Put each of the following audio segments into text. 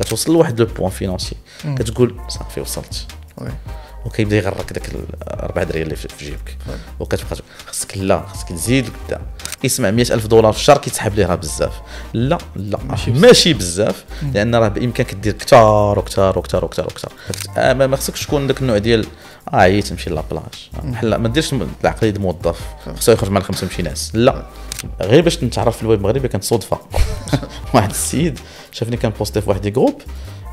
كتوصل لواحد لو بوان فينونسي كتقول صافي وصلت وكيبدا يغرك داك الربع دريال اللي في جيبك وكتبقى خاصك لا خاصك تزيد قدام كيسمع 100000 دولار في الشهر كيتسحب ليه راه بزاف لا لا ماشي, ماشي بزاف لان راه بامكانك دير كثار وكثار وكثار وكثار وكثار ما خصكش تكون داك النوع ديال اه عييت نمشي لابلاج بحال ما ديرش العقليه ديال الموظف خصو يخرج مع الخمسه مشي ناس لا غير باش نتعرف في الويب المغربي كانت صدفه واحد السيد شافني كنبوستي في واحد الجروب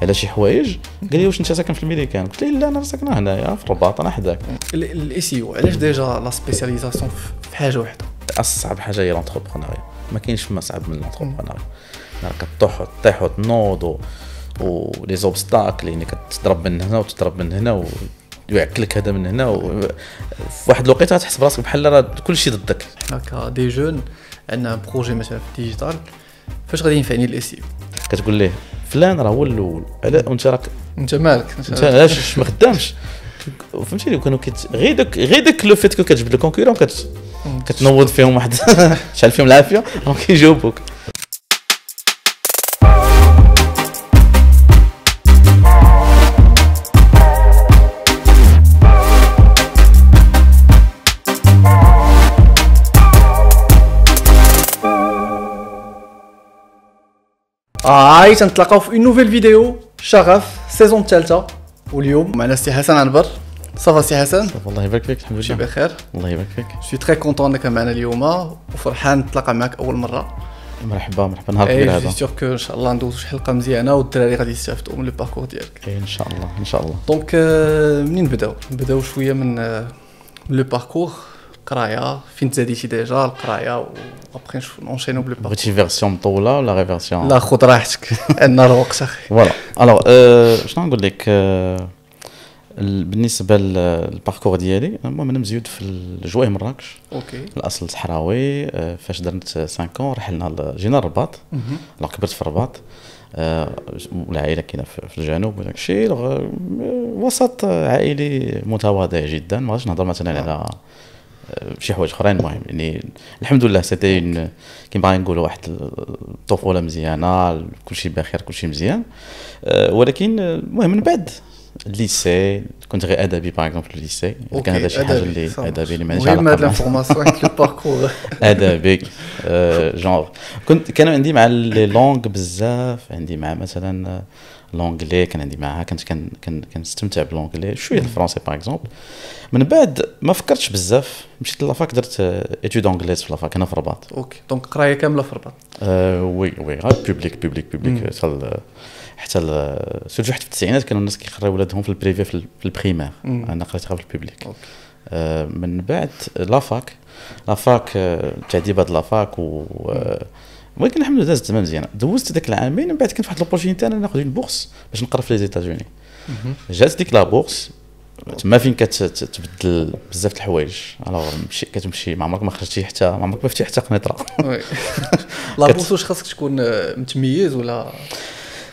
على شي حوايج قال لي واش انت ساكن في الميريكان قلت له لا انا ساكن هنايا في الرباط انا حداك الاي سي او علاش ديجا لا سبيسياليزاسيون في حاجه وحده اصعب حاجه هي لونتربرونيا ما كاينش ما صعب من لونتربرونيا كطيح تطيح وتنوض و لي زوبستاكل يعني كتضرب من هنا وتضرب من هنا ويعكلك هذا من هنا و... في واحد الوقيته غتحس براسك بحال راه كلشي ضدك حنا كدي جون عندنا بروجي مثلا في الديجيتال فاش غادي ينفعني الاي او؟ كتقول ليه فلان راه هو الاول على انت راك انت مالك انت علاش ما خدامش فهمتيني كانوا كيت غير داك غير داك لو فيت كتجبد الكونكورون كت... كتنوض فيهم واحد شحال فيهم العافيه راهم كيجاوبوك هاي آه، تنتلاقاو في اون نوفيل فيديو شغف سيزون الثالثه واليوم معنا السي حسن عنبر صافا سي حسن صافا الله يبارك فيك الحمد لله بخير الله يبارك فيك سي تري كونتون انك معنا اليوم وفرحان نتلاقى معك اول مره مرحبا مرحبا نهار كبير هذا سيغ كو ان شاء الله ندوزو شي حلقه مزيانه والدراري غادي يستافدوا من الباركور ديالك اي ان شاء الله ان شاء الله دونك euh، منين نبداو نبداو شويه من euh، لو باركور القرايه فين تزاديتي ديجا القرايه وابخي نشوف نونشينو بلو بار بغيتي فيرسيون مطوله ولا غير فيرسيون لا خذ راحتك انا الوقت اخي فوالا الوغ شنو نقول لك بالنسبه للباركور ديالي المهم انا مزيود في الجوايه مراكش اوكي الاصل صحراوي آه، فاش درت 5 اون رحلنا جينا الرباط الوغ mhm. كبرت في الرباط آه، والعائله كاينه في الجنوب وداك الشيء آه، وسط عائلي متواضع جدا ما غاديش نهضر مثلا على شي حوايج اخرين المهم يعني الحمد لله سيتي كيما باغي نقولوا واحد الطفوله مزيانه كلشي بخير كلشي مزيان أه، ولكن المهم من بعد الليسي كنت غير ادبي باغ اكزومبل الليسي كان هذا شي حاجه اللي ادبي اللي ما عندهاش علاقه حيت لو الباركور ادبي جونغ أه، كنت كان عندي مع لي لونغ بزاف عندي مع مثلا لونجلي كان عندي معها كنت كان كان كنستمتع بالونجلي شويه الفرونسي باغ اكزومبل من بعد ما فكرتش بزاف مشيت لافاك درت اتيود اونجليز في لافاك هنا في الرباط اوكي دونك قرايه كامله في الرباط آه، وي وي غير بوبليك بوبليك بوبليك حتى حتى سيرجو حتى في التسعينات كانوا الناس كيقراو ولادهم في البريفي في البريمير انا قريتها في البوبليك آه، من بعد لافاك لافاك آه، تعذيب هذا لافاك و ولكن الحمد لله دازت زمان مزيانه دوزت ذاك العامين من بعد في واحد لوبورتينيتي انا ناخذ اون بورس باش نقرا في لي زيتاجوني جات ديك لا بورس تما فين كتبدل بزاف د الحوايج الوغ كتمشي ما عمرك ما خرجتي حتى ما عمرك ما فتحتي حتى قنيطره لا بورس واش خاصك تكون آه، متميز ولا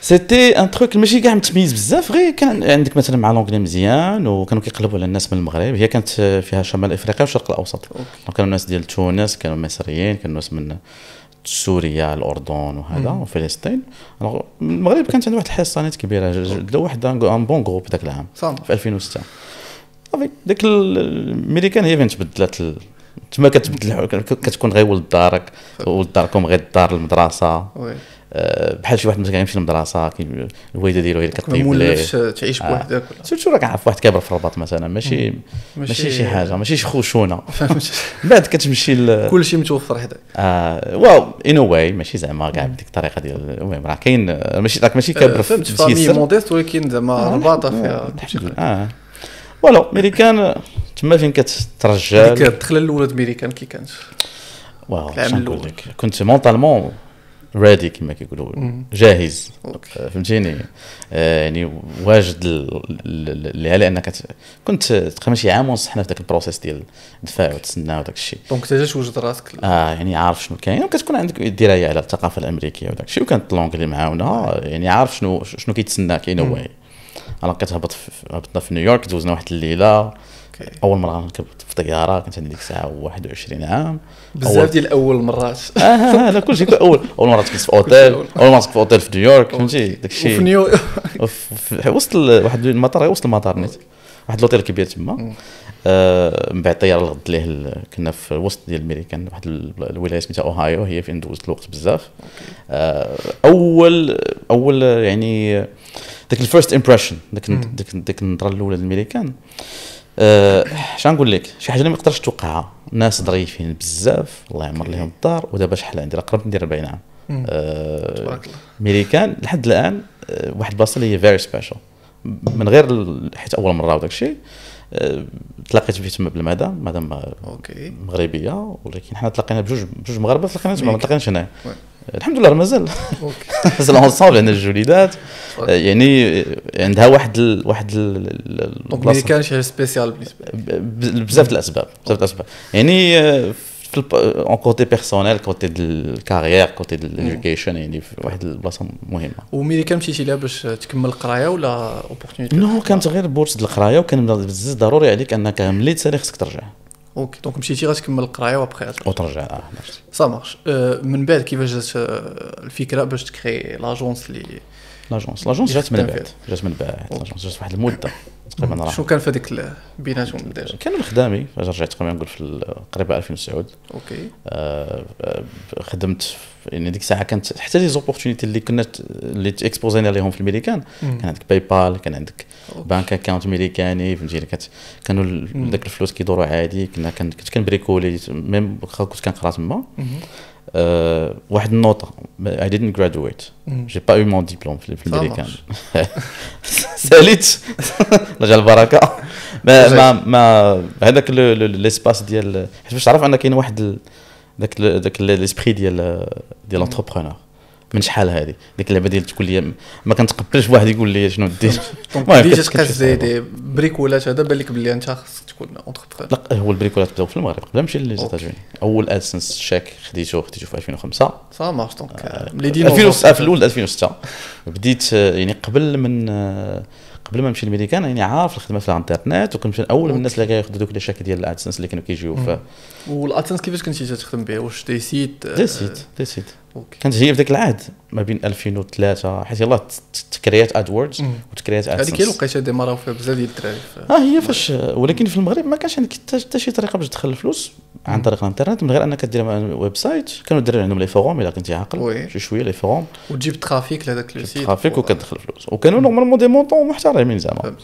سيتي ان تروك ماشي كاع متميز بزاف غير كان عندك مثلا مع لونجلي مزيان وكانوا كيقلبوا على الناس من المغرب هي كانت فيها شمال افريقيا والشرق الاوسط كانوا الناس ديال تونس كانوا مصريين كانوا ناس من سوريا الاردن وهذا وفلسطين المغرب كانت عنده واحد الحصانات كبيره دلا واحد ان بون جروب ذاك العام في 2006 صافي ديك الميريكان هي فين تبدلات تما كتبدل كتكون غير ولد دارك ولد داركم غير الدار المدرسه أه، بحال شي واحد مثلا يمشي للمدرسه الوالده ديالو هي اللي كطيب ليه تعيش آه. بوحدك آه. سيرتو راك عارف واحد كابر في الرباط مثلا ماشي ماشي, ماشي شي حاجه ماشي شي خشونه من بعد كتمشي ل... شيء متوفر حداك اه واو ان واي ماشي زعما كاع بديك الطريقه ديال المهم راه كاين ماشي راك ماشي أه، كابر فهمت فامي موديست ولكن زعما رباطه فيها اه فوالا ميريكان تما فين كترجع ديك الدخله الاولى د ميريكان كي كانت واو كنت مونتالمون ريدي كما كيقولوا جاهز آه، فهمتيني آه، يعني واجد لها لانك كنت تقريبا شي عام ونص حنا في ذاك البروسيس ديال الدفاع وتسنى وداك الشيء دونك انت توجد راسك اه يعني عارف شنو كاين وكتكون عندك درايه على الثقافه الامريكيه وداك الشيء وكانت لونغ اللي معاونا يعني عارف شنو شنو كيتسنى كاين واي انا كتهبط هبطنا في نيويورك دوزنا واحد الليله اوكي اول مره ركبت في طياره كنت عندي ديك الساعه 21 عام بزاف ديال اول مرات آه، آه، هذا كل شيء اول اول مره تكنت في اوتيل اول مره تكنت في اوتيل في نيويورك فهمتي الشيء في نيويورك وسط واحد المطار وسط المطار نيت واحد الاوتيل كبير تما آه، من بعد الطياره اللي غد ليه كنا في الوسط ديال الميريكان واحد الولايه سميتها اوهايو هي فين دوزت الوقت بزاف اول اول يعني ذاك الفيرست امبريشن ذاك النظره الاولى للميريكان أه اش لك شي حاجه اللي ما يقدرش توقعها ناس ظريفين بزاف الله يعمر لهم الدار ودابا شحال عندي قرب ندير 40 عام أه ميريكان لحد الان أه، واحد البلاصه اللي هي فيري سبيشال من غير حيت اول مره وداك الشيء أه، تلاقيت فيه تما بالمدام مدام مغربيه ولكن حنا تلاقينا بجوج بجوج مغاربه تلاقينا تما ما تلاقيناش هنايا الحمد لله مازال مازال اونصابل هنا الجوليدات يعني عندها واحد ال... واحد ال... ما كانش سبيسيال بالنسبه بزاف الاسباب بزاف الاسباب يعني اون كوتي بيرسونيل كوتي الكارير كوتي الادوكيشن يعني في واحد البلاصه مهمه وملي كان مشيتي لها باش تكمل القرايه ولا اوبورتونيتي نو كانت غير بورس القرايه وكان بزاف ضروري عليك انك ملي تسالي خصك ترجع اوكي دونك مشيتي غتكمل القرايه وابخي وترجع اه مارش. سا مارش من بعد كيفاش جات euh, الفكره باش تكري لاجونس اللي لاجونس لاجونس جات من بعد جات من بعد لاجونس جات واحد المده تقريبا شنو كان في هذيك بيناتهم ديجا كان خدامي فاش رجعت تقريبا نقول في قريب 2009 اوكي آه، آه، خدمت يعني ديك الساعه كانت حتى لي زوبورتونيتي اللي كنا اللي اكسبوزينا لهم في الميريكان كان عندك باي بال كان عندك بانك اكونت ميريكاني فهمتيني كانوا ذاك الفلوس كيدوروا عادي كنا كنت كنبريكولي ميم كنت كنقرا تما Euh, واحد النوطة I didn't graduate j'ai pas eu mon diplôme في البليكان ساليت رجع البركة ما ما ما هذاك ليسباس ديال حيت باش تعرف ان كاين واحد ذاك ذاك ليسبري ديال ديال لونتربرونور من شحال هذه ديك اللعبه ديال تقول لي ما كنتقبلش واحد يقول لي شنو دير ديجا تبقى زي بريكولات هذا بان لك بلي انت خاصك تكون اونتربرون لا هو البريكولات بداو في المغرب قبل ما نمشي للزيتاجوني اول ادسنس شاك خديته خديته في 2005 صا مارش دونك لي دينو في الاول 2006 بديت آه، يعني قبل من آه، قبل ما نمشي للميريكان يعني عارف الخدمه في الانترنت وكنت اول من الناس اللي كياخذوا دوك الشاك ديال الادسنس اللي كانوا كيجيو ف والادسنس كيفاش كنتي تخدم به واش دي سيت دي سيت دي سيت أوكي. كانت هي في ذاك العهد ما بين 2003 حيت يلاه تكريات ادوردز وتكريات ادسنس هذيك هي الوقيته اللي مراو فيها بزاف ديال الدراري اه هي فاش ولكن في المغرب ما كانش عندك حتى شي طريقه باش تدخل الفلوس عن طريق الانترنت من غير انك دير ويب سايت كانوا الدراري عندهم لي فوروم الا كنتي عاقل شي شويه لي فوروم وتجيب ترافيك لهذاك لو سيت ترافيك وكتدخل فلوس وكانوا نورمالمون دي مونطون محترمين زعما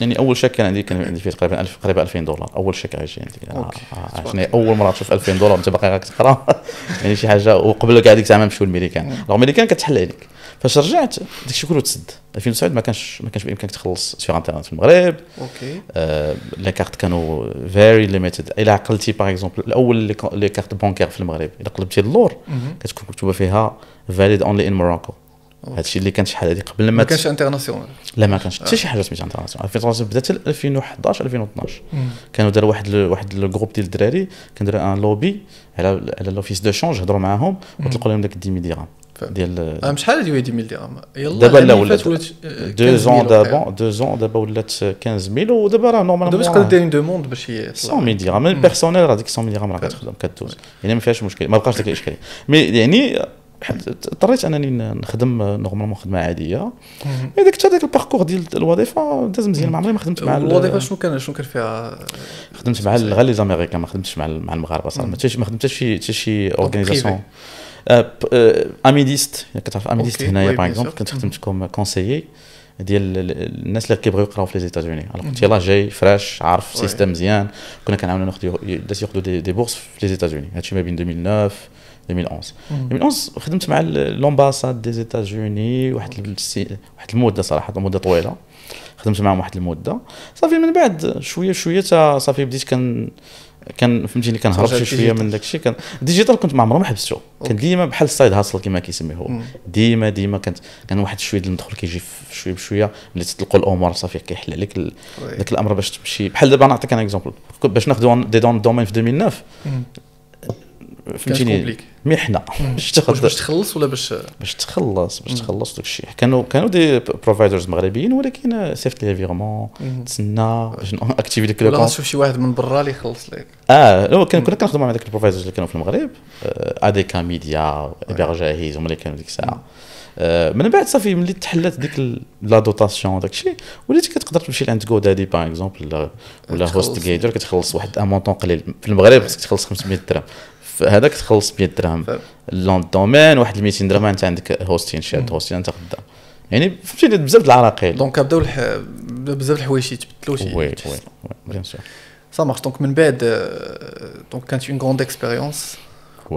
يعني اول شيك كان عندي كان عندي فيه تقريبا ألف تقريبا 2000 دولار اول شيك عايش عندي يعني آه، آه، عشان اول مره تشوف 2000 دولار انت باقي كتقرا يعني شي حاجه وقبل كاع ديك زعما نمشيو للميريكان الميريكان كتحل عليك فاش رجعت الشيء كله تسد 2009 ما كانش ما كانش بامكانك تخلص سيغ انترنت في المغرب اوكي آه لي كارت كانوا فيري ليميتد الا عقلتي باغ اكزومبل الاول لي كارت بونكير في المغرب الا قلبتي اللور كتكون مكتوبه فيها فاليد اونلي ان موروكو هادشي اللي كان شحال هذه قبل ما كانش انترناسيونال لا ما كانش حتى شي حاجه سميتها انترناسيونال 2013 بدات 2011 2012 كانوا دار واحد واحد الجروب ديال الدراري كان دار ان لوبي على على لوفيس دو شونج هضروا معاهم وطلقوا لهم داك 10 درهم ديال شحال هذه 10 درهم يلاه دابا لا يعني ولات 2 زون دابا 2 زون دابا ولات 15000 ودابا راه نورمالمون دابا تقدر دير دوموند باش 100 درهم بيرسونيل راه ديك 100000 درهم راه كتخدم كدوز يعني ما فيهاش مشكل ما بقاش داك الاشكال مي يعني اضطريت انني نخدم نورمالمون خدمه عاديه مي داك حتى داك الباركور ديال الوظيفه داز مزيان ما عمري ما خدمت مع الوظيفه شنو كان شنو كان فيها خدمت مع غير لي زاميريكان ما خدمتش مع مع المغاربه صراحه ما خدمتش شي حتى شي اورغانيزاسيون اميديست كتعرف اميديست هنايا باغ اكزومبل كنت خدمت كوم كونسيي ديال الناس اللي كيبغيو يقراو في لي زيتاجوني كنت يلاه جاي فراش عارف سيستم مزيان كنا كنعاونو ناخذ الناس ياخذوا دي بورس في لي زيتاجوني هادشي ما بين 2009 2011 2011 خدمت مع لومباساد دي زيتاجوني واحد واحد المده صراحه مده طويله خدمت معهم واحد المده صافي من بعد شويه شويه صافي بديت كان كان فهمتيني كنهرب شي شويه من داك الشيء كان ديجيتال كنت ما عمري ما حبستو كان ديما بحال السايد هاسل كما كيسميه هو ديما ديما كانت كان واحد شويه المدخل كيجي شويه بشويه ملي تطلقوا الامور صافي كيحل عليك داك الامر باش تمشي بحال دابا نعطيك ان اكزومبل باش ناخذ دي دون دومين في 2009 فهمتيني محنه باش باش تخلص ولا باش باش تخلص باش تخلص داك الشيء كانوا كانوا دي بروفايدرز مغربيين ولكن سيفت لي فيغمون تسنى باش اكتيفي ديك ولا شي واحد من برا اللي يخلص لك اه لو كان كنا كنخدموا مع داك البروفايدرز اللي كانوا في المغرب اديكا ميديا بيغ جاهز هما اللي كانوا ديك الساعه آه، من بعد صافي ملي تحلات ديك لا دوطاسيون داك الشيء وليتي كتقدر تمشي لعند جو دادي باغ اكزومبل ولا هوست جيدر كتخلص واحد امونطون قليل في المغرب خصك تخلص 500 درهم هذاك تخلص 100 درهم لون دومين واحد 200 درهم انت عندك هوستين شاد هوستين انت خدام يعني فهمتيني بزاف د العراقيل دونك بداو بزاف الحوايج يتبدلوا شي وي وي بيان سور سا مارش دونك من بعد دونك كانت اون كروند اكسبيريونس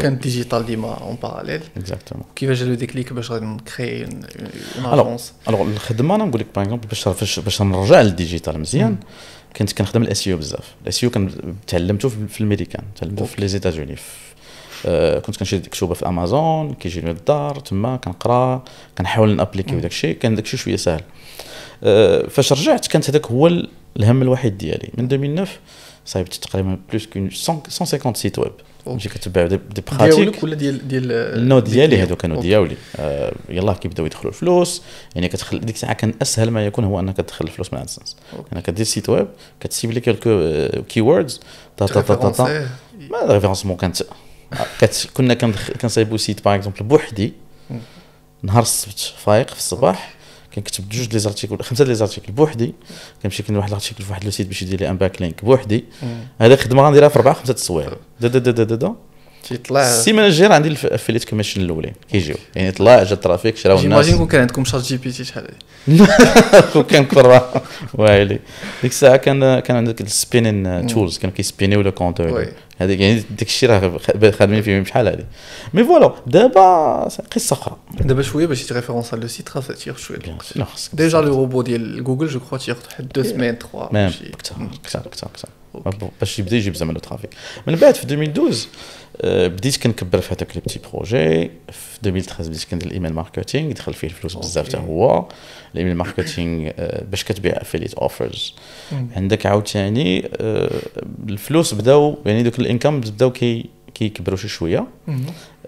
كان ديجيتال ديما اون باراليل اكزاكتومون كيفاش جا لو ديكليك باش غادي نكري اون اجونس الوغ الخدمه انا نقول لك باغ باش باش نرجع للديجيتال مزيان mm. كنت كنخدم يو بزاف يو تعلمته في الميريكان تعلمته في لي زيتاجوني آه، كنت كنشري كتوبه في امازون كيجيني للدار تما كنقرا كنحاول نابليكي وداك الشيء كان داك الشيء شويه ساهل آه، فاش رجعت كانت هذاك هو الهم الوحيد ديالي من 2009 صايبت تقريبا بلوس كون 150 سيت ويب جي كتبع دي براتيك ديالك ولا ديال ديال النو ديالي هادو كانوا دياولي آه يلاه كيبداو يدخلوا الفلوس يعني كتخل ديك الساعه كان اسهل ما يكون هو انك تدخل الفلوس من ادسنس انا يعني كدير سيت ويب كتسيب لي كيلكو كي آه، ووردز تا تا تا تا تا ما ريفيرونسمون كانت كنا كنصايبو سيت باغ اكزومبل بوحدي نهار السبت فايق في الصباح كنكتب جوج لي زارتيكل خمسه لي زارتيكل بوحدي كنمشي كندير واحد لارتيكل في واحد لو سيت باش يدير لي ان باك لينك بوحدي هذا الخدمه غنديرها في اربعه خمسه التصوير دا دا دا دا دا تيطلع السيمانه الجايه عندي الافيليت كوميشن الاولين كيجيو يعني طلع جا الترافيك شراو الناس جيماجين كون كان عندكم شات جي بي تي شحال هذه كون كان كره وايلي ديك الساعه كان كان عندك السبينين تولز كانوا كيسبينيو لو كونتور هذيك يعني داك الشيء راه خادمين فيه بشحال هذه مي فوالا دابا قصه اخرى دابا شويه باش تيغيفيرونس على لو سيت خاصها تيغ شويه الوقت ديجا لو روبو ديال جوجل جو كخوا تياخذ واحد دو إيه. سمين تخوا ماشي اكثر اكثر باش يبدا يجيب زعما لو ترافيك من بعد في 2012 بديت كنكبر في هذاك لي بتي بروجي في 2013 بديت كندير الايميل ماركتينغ دخل فيه الفلوس بزاف حتى هو الايميل ماركتينغ آه، باش كتبيع افيليت اوفرز عندك عاوتاني آه، الفلوس بداو يعني دوك الانكم بداو كي كيكبروا شي شويه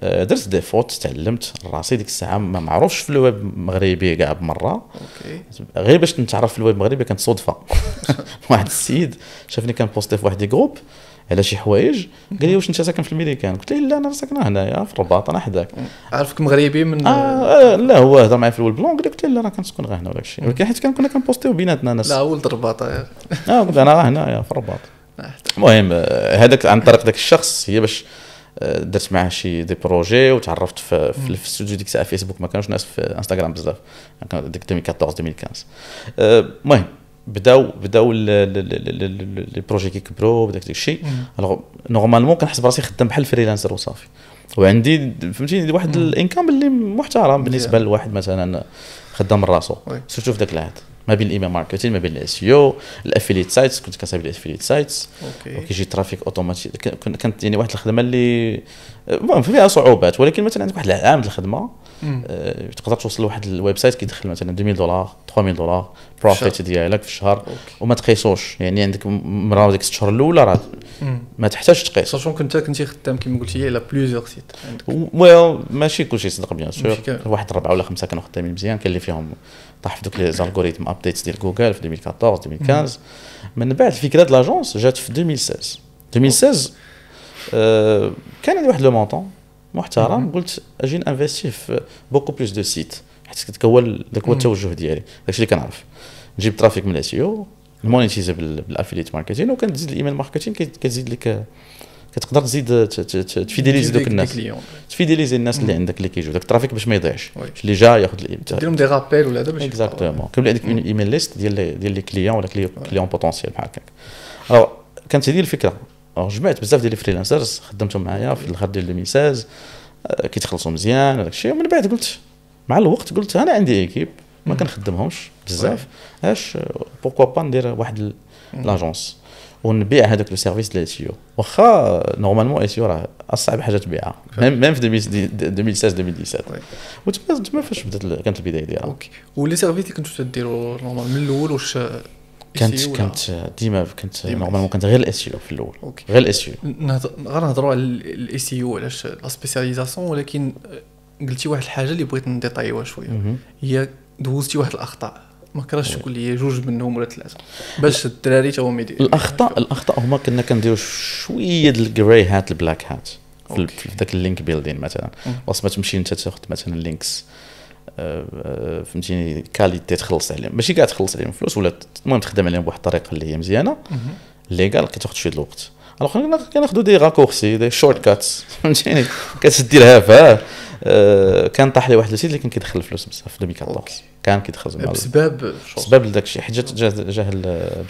آه، درت دي فوت تعلمت راسي ديك الساعه ما معروفش في الويب المغربي كاع بمره غير باش نتعرف في الويب المغربي كانت صدفه واحد السيد شافني كنبوستي في واحد دي جروب على شي حوايج قال لي واش انت ساكن في الميريكان قلت له لا انا ساكن هنايا في الرباط انا حداك عارفك مغربي من آه, آه، لا هو هضر معايا في الول بلون قلت له لا راه كنسكن غير هنا ولا شي ولكن حيت كنا كنبوستيو بيناتنا ناس لا ولد الرباط اه, آه، قلت انا راه هنايا في الرباط المهم هذاك عن طريق ذاك الشخص هي باش درت معاه شي دي بروجي وتعرفت في في الاستوديو ديك الساعه فيسبوك ما كانوش ناس في انستغرام بزاف يعني كان ديك 2014 2015 أه، المهم بداو بداو لي بروجي كيكبروا بداك الشيء الوغ نورمالمون كنحس براسي خدام بحال فريلانسر وصافي وعندي فهمتيني واحد الانكام اللي محترم بالنسبه لواحد مثلا خدام راسو سيرتو في ذاك العهد ما بين الايميل ماركتينغ ما بين الاس يو e الافيليت سايتس كنت كنصايب الافيليت سايتس وكيجي ترافيك اوتوماتيك كانت يعني واحد الخدمه اللي المهم فيها صعوبات ولكن مثلا عندك واحد العام الخدمه أه تقدر توصل لواحد الويب سايت كيدخل مثلا 2000 دولار 3000 دولار بروفيت ديالك في الشهر أوكي. وما تقيسوش يعني عندك مراه ديك الشهر شهور الاولى راه ما تحتاجش تقيس ساشون كنت كنتي خدام كما لي على بليزيور سيت ماشي كلشي صدق بيان سور واحد ربعه ولا خمسه كانوا خدامين مزيان كان اللي فيهم طاح في دوك لي زالغوريثم ابديتس ديال جوجل في 2014 2015 من بعد الفكره ديال لاجونس جات في 2016 2016 آه، كان عندي واحد لو مونطون محترم قلت اجي انفيستي في بوكو بلوس دو سيت حيت داك هو داك هو التوجه ديالي داكشي اللي كنعرف نجيب ترافيك من الاسيو المونيتيزي بالافيليت ماركتين وكنزيد الايميل ماركتين كتزيد لك كتقدر تزيد تفيديليزي دوك الناس تفيديليزي الناس اللي mm. عندك اللي كيجيو داك الترافيك باش ما يضيعش اللي جا ياخذ دير لهم دي رابيل ولا هذا باش اكزاكتومون كيولي عندك اون ايميل ليست ديال ديال لي كليون ولا كليون بوتونسيال بحال هكاك الوغ كانت هذه الفكره جمعت بزاف ديال لي فريلانسرز خدمتهم معايا في الاخر ديال 2016 آه، كيتخلصوا مزيان وداك الشيء ومن بعد قلت مع الوقت قلت انا عندي ايكيب ما mm. كنخدمهمش بزاف اش بوكوا آه، با ندير واحد لاجونس mm. ونبيع هذوك لو سيرفيس يو واخا نورمالمون يو راه اصعب حاجه تبيعها ميم في 2016 2017 وتما تما فاش بدات كانت البدايه ديالها اوكي ولي سيرفيس اللي كنتو تديرو نورمال من الاول واش كانت كانت ديما كنت نورمالمون كانت غير الاس في الاول غير الاس غير نهضروا على الاس علاش لا سبيسياليزاسيون ولكن قلتي واحد الحاجه اللي بغيت نديطايوها شويه هي دوزتي واحد الاخطاء ما كرهتش تقول إيه. لي جوج منهم ولا ثلاثه باش الدراري تا هما يديروا الاخطاء الاخطاء هما كنا كنديروا شويه ديال الجراي هات البلاك هات في ذاك اللينك بيلدين مثلا بس ما تمشي انت تاخذ مثلا لينكس آه، آه، فهمتيني كاليتي تخلص عليهم ماشي كاع تخلص عليهم فلوس ولا المهم تخدم عليهم بواحد الطريقه اللي هي مزيانه ليغال كتاخذ شويه الوقت الوغ كناخذوا دي راكورسي دي شورت كاتس فهمتيني كتدي لها آه، كان طاح لي واحد السيد اللي كان كيدخل الفلوس بزاف في 2014 كان كيتخرج بسبب بسبب داك الشيء حيت جهل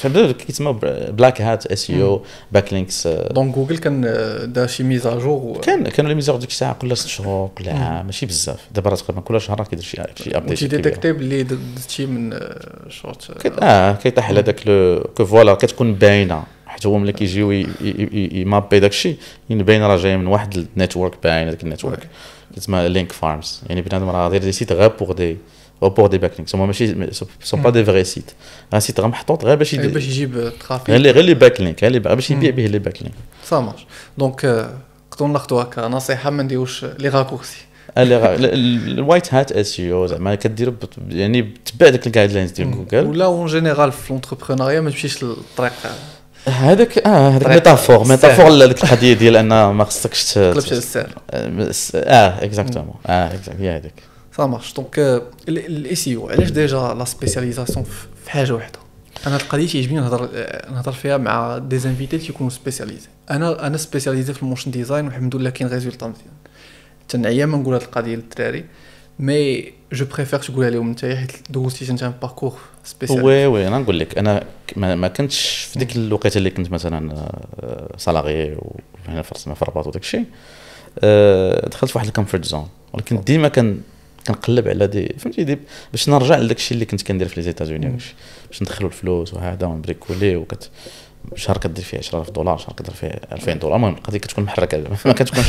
جاه بلاك هات اس يو باك لينكس دونك جوجل كان آه، دا شي ميزاجور كان كانوا لي ميزاجور ديك الساعه كل ست شهور كل عام ماشي بزاف دابا راه تقريبا كل شهر كيدير شي شي ابديت شي ديتكتي بلي درتي من آه، شورت آه،, اه كيطيح على داك لو كو فوالا كتكون باينه حيت هو ملي كيجيو يمابي داك الشيء يعني باين راه جاي من واحد النيتورك باين هذاك النيتورك كيتسمى لينك فارمز يعني بنادم راه غادي دي سيت غير بوغ دي وبور دي باكلينكس هما ماشي سون با دي فري سيت ان سيت محطوط غير باش باش يجيب الترافيك غير غير لي باكلينك غير باش يبيع به لي باكلينك سا مارش دونك نقدروا ناخذوا هكا نصيحه ما نديروش لي راكورسي الوايت هات اس او زعما كدير يعني تبع ديك الجايد لاينز ديال جوجل ولا اون جينيرال في لونتربرونيا ما تمشيش للطريق هذاك اه هذاك ميتافور ميتافور ديك القضيه ديال ان ما خصكش تقلبش على السعر اه اكزاكتومون اه اكزاكت هي هذيك سا مارش دونك او علاش ديجا لا سبيسياليزاسيون في حاجه وحده انا القضيه تيعجبني نهضر نهضر فيها مع دي زانفيتي اللي كيكونوا سبيسياليزي انا انا سبيسياليزي في الموشن ديزاين والحمد لله كاين ريزولطا مزيان تنعيا ما نقول هاد القضيه للدراري مي جو بريفير تقولها لهم انت حيت دوزتي انت باركور سبيسيال وي وي انا نقول لك انا ما, ما كنتش في ديك الوقيته اللي كنت مثلا سالاري آه، وهنا في الرباط وداك الشيء آه، دخلت في واحد الكومفورت زون ولكن ديما كان كنقلب على دي فهمتي دي باش نرجع لذاك الشيء اللي كنت كندير في لي زيتازوني باش ندخلوا الفلوس وهذا ونبريكولي وكت شهر كدير فيه 10000 دولار شهر كدير فيه 2000 دولار المهم القضيه كتكون محركه ما كتكونش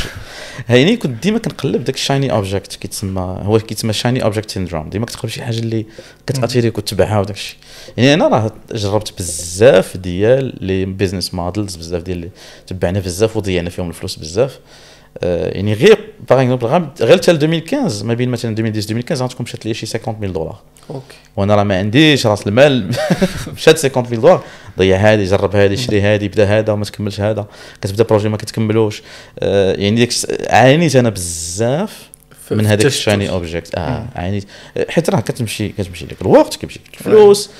هيني كنت ديما كنقلب داك الشايني اوبجيكت كيتسمى هو كيتسمى شايني اوبجيكت سيندروم ديما كتقلب شي حاجه اللي كتاتيريك وكتبعها وداك الشيء يعني انا راه جربت بزاف ديال لي بيزنس مودلز بزاف ديال اللي تبعنا بزاف وضيعنا فيهم الفلوس بزاف Euh, يعني غير باغ اكزومبل غير حتى 2015 ما بين مثلا 2010 2015 غتكون مشات لي شي 50 50000 دولار اوكي وانا راه ما عنديش راس المال مشات 50 50000 دولار ضيع هذه جرب هذه شري هذه بدا هذا وما تكملش هذا كتبدا بروجي ما كتكملوش آه، يعني ديك عانيت انا بزاف من هذاك الشاني اوبجيكت اه عانيت حيت راه كتمشي كتمشي لك الوقت كيمشي لك الفلوس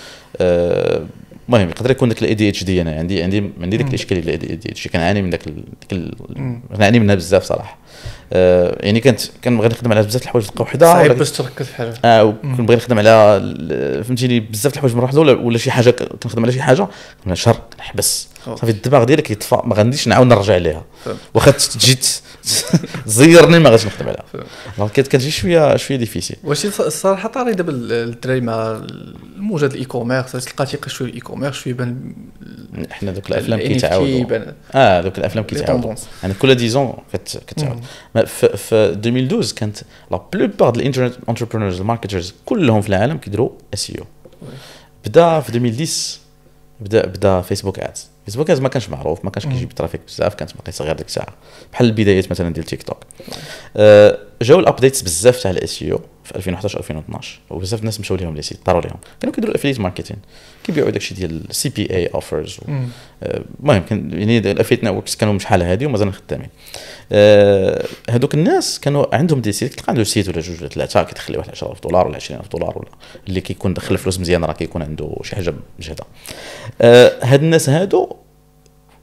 آه المهم يقدر يكون داك الاي دي اتش دي انا عندي عندي عندي ديك الاشكاليه ديال الاي دي اتش كنعاني من داك كنعاني منها بزاف صراحه آه يعني كنت كنبغي نخدم على بزاف الحوايج تلقى وحده صعيب باش تركز في حاجه اه كنبغي نخدم على فهمتيني بزاف الحوايج مره وحده ولا, ولا شي حاجه كنخدم على شي حاجه من شهر كنحبس صافي الدماغ ديالك يطفى ما غاديش نعاود نرجع ليها واخا تجي زيرني ما غاديش نخدم عليها كتجي شويه شويه ديفيسيل واش الصراحه طاري دابا الدراري مع موجه الاي كوميرس تلقى شويه الاي كوميرس شويه بان احنا دوك الافلام كيتعاودوا اه دوك الافلام كيتعاودوا يعني كل ديزون كتعاود في 2012 كانت لا بلوبار ديال الانترنت انتربرونورز الماركترز كلهم في العالم كيديروا اس يو e بدا في 2010 بدا بدا فيسبوك ادز فيسبوك ادز ما كانش معروف ما كانش كيجيب ترافيك بزاف كانت باقي صغير ديك الساعه بحال البدايات مثلا ديال تيك توك آه جاو الابديتس بزاف تاع الاس يو في 2011 2012 وبزاف الناس مشاو ليهم لي سيت طاروا ليهم كانوا كيديروا الافليت ماركتين كيبيعوا داكشي ديال السي بي اي اوفرز المهم كان يعني الافليت نتوركس كانوا بشحال هذه ومازال خدامين هذوك آه، الناس كانوا عندهم دي سيت تلقى عنده سيت ولا جوج ولا ثلاثه كيدخل واحد 10000 دولار ولا 20000 دولار ولا اللي كيكون دخل فلوس مزيان راه كيكون عنده شي حاجه بجهدها آه، هاد الناس هادو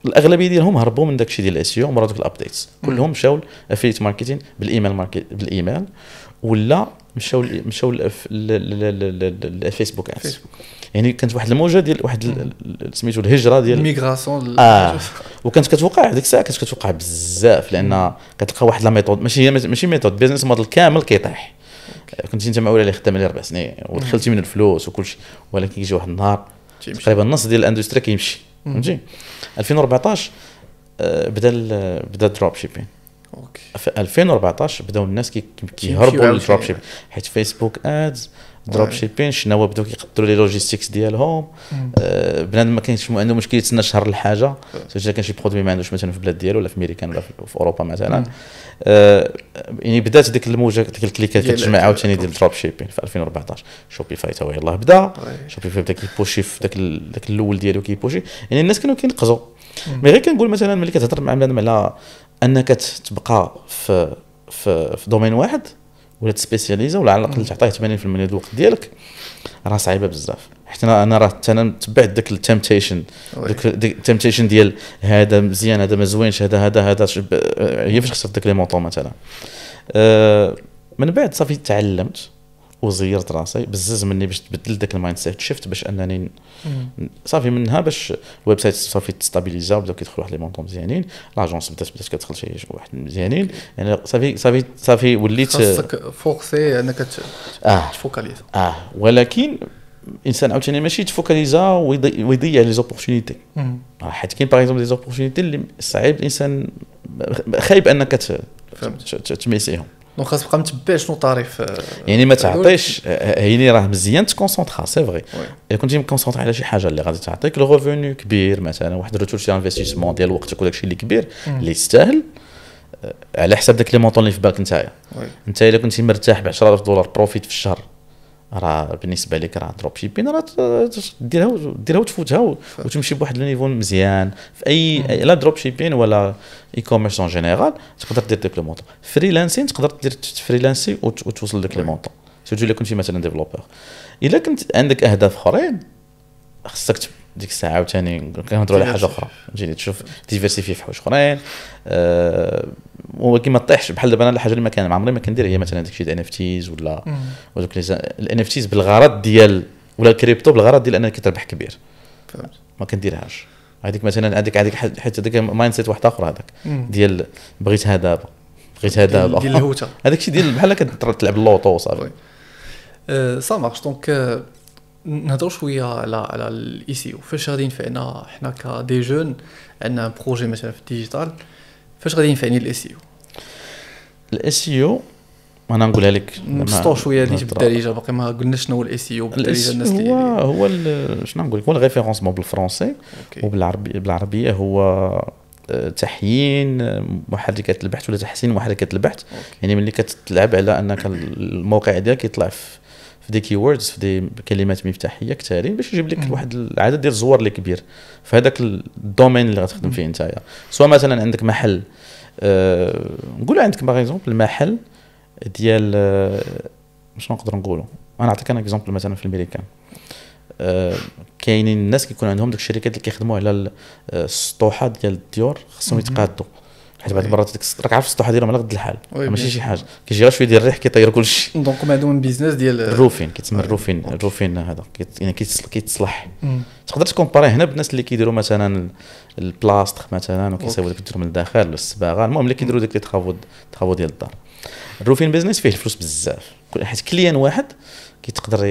الاغلبيه ديالهم هربوا من داكشي ديال الاس او الابديتس كلهم مشاو افليت ماركتين بالايميل ماركت بالايميل ولا مشاو مشاو الفيسبوك ادز يعني كانت واحد الموجه ديال واحد سميتو الهجره ديال الميغراسيون اه وكانت كتوقع ديك الساعه كانت كتوقع بزاف لان كتلقى واحد لا ميثود ماشي ماشي ميثود بيزنس موديل كامل كيطيح كنت انت معول اللي خدام عليه اربع سنين ودخلتي من الفلوس وكل شيء ولكن كيجي واحد النهار تقريبا النص ديال الاندستري كيمشي فهمتي 2014 بدا بدا الدروب شيبين اوكي في 2014 بداو الناس كيهربوا الدروب شيب حيت فيسبوك ادز دروب شيبين شناوا بداو كيقدروا لي لوجيستيكس ديالهم آه بنادم ما كانش عنده مشكل يتسنى شهر الحاجه الا كان شي برودوي ما عندوش مثلا في البلاد ديالو ولا في امريكان ولا في اوروبا مثلا آه يعني بدات ديك الموجه ديك الكليكات كتجمع عاوتاني ديال دروب شيبين في 2014 شوبيفاي تا يلاه بدا شوبيفاي بدا كيبوشي في ذاك داك الاول ديالو كيبوشي يعني الناس كانوا كينقزوا مي غير كنقول مثلا ملي كتهضر مع بنادم على انك تبقى في في, في دومين واحد ولا تسبيسياليزا ولا على الاقل تعطيه 80% ديال الوقت ديالك راه صعيبه بزاف حيت انا راه انا تبعت داك التمتيشن داك التمتيشن ديال هذا مزيان هذا ما زوينش هذا هذا هذا هي فاش خسرت داك لي مونطون مثلا أه من بعد صافي تعلمت وزيرت راسي بزز مني باش تبدل ذاك المايند سيت شيفت باش انني صافي منها باش الويب سايت صافي تستابيليزا وبداو كيدخلوا واحد لي مونطون مزيانين لاجونس بدات بدات كتدخل شي واحد مزيانين يعني صافي صافي صافي وليت خاصك فوكسي انك آه. تفوكاليز اه ولكن الانسان عاوتاني ماشي تفوكاليزا ويضيع لي زوبورتينيتي آه، حيت كاين باغ اكزومبل لي زوبورتينيتي اللي صعيب الانسان خايب انك تميسيهم دونك خاص تبقى متبع شنو طاري في يعني ما تعطيش euh, هيني آه، آه، راه مزيان تكونسونطرا سي فغي الا كنتي مكونسونطرا على شي حاجه اللي غادي تعطيك لو ريفوني كبير مثلا واحد روتور سي انفستيسمون ديال وقتك وداك الشيء اللي كبير اللي يستاهل آه، على حساب داك لي مونطون اللي في بالك نتايا نتايا الا كنتي مرتاح ب 10000 دولار بروفيت في الشهر راه بالنسبه لك راه دروب شيبين راه ديرها ديرها وتفوتها وتمشي بواحد النيفو مزيان في اي لا دروب شيبين ولا اي كوميرس اون جينيرال تقدر دير ديك لو مونطون فريلانسين تقدر دير فريلانسي وتوصل لك لي مونطون سيرتو الا كنتي مثلا ديفلوبور الا كنت عندك اهداف اخرين خصك ديك الساعه عاوتاني كنهضروا على حاجه اخرى تجيني تشوف ديفيرسيفي في حوايج اخرين أه ولكن ما تطيحش بحال دابا انا الحاجه اللي ما كان عمري ما كندير هي مثلا داكشي ديال ان اف تيز ولا ودوك الان اف تيز بالغرض ديال ولا الكريبتو بالغرض ديال انك تربح كبير ما كنديرهاش هذيك مثلا هذيك هذيك حيت هذاك مايند سيت واحد اخر هذاك ديال بغيت هذا بغيت هذا ديال الهوته هذاك الشيء ديال بحال كتلعب اللوطو صافي سا مارش دونك نهضروا شويه على على الاي سي e او فاش غادي ينفعنا حنا كدي جون عندنا بروجي مثلا في الديجيتال فاش غادي ينفعني الاي سي e او الاي سي e او انا نقولها لك نبسطو شويه هذه بالدارجه باقي ما قلناش شنو هو الاي سي او بالدارجه الناس اللي هو هو شنو نقول لك هو الريفيرونسمون بالفرونسي وبالعربيه بالعربيه هو آه، تحيين محركات آه، البحث ولا تحسين محركات البحث أوكي. يعني ملي كتلعب على انك الموقع ديالك يطلع في في دي كيوردز في دي كلمات مفتاحيه كثارين باش يجيب لك واحد العدد ديال الزوار اللي كبير في هذاك الدومين اللي غتخدم فيه نتايا سواء مثلا عندك محل أه نقول عندك باغ اكزومبل محل ديال آه، شنو نقدر نقولوا انا نعطيك انا اكزومبل مثلا في الميريكان آه، كاينين الناس كيكون عندهم ديك الشركات اللي كيخدموا على آه، السطوحه ديال الديور خصهم يتقادوا حيت بعض إيه. المرات راك عارف السطوحه ديالهم على قد الحال ماشي شي حاجه كيجي غير شويه ديال الريح كيطير كلشي دونك هما هادو بيزنس ديال الروفين كيتسمى الروفين الروفين هذا يعني كيتصلح mm. تقدر تكومباري هنا بالناس اللي كيديروا مثلا البلاستخ مثلا وكيصايبوا ديك الدور من الداخل والصباغه المهم اللي كيديروا ديك لي ترافو ديال الدار الروفين بيزنس فيه الفلوس بزاف حيت كليان واحد كي تقدر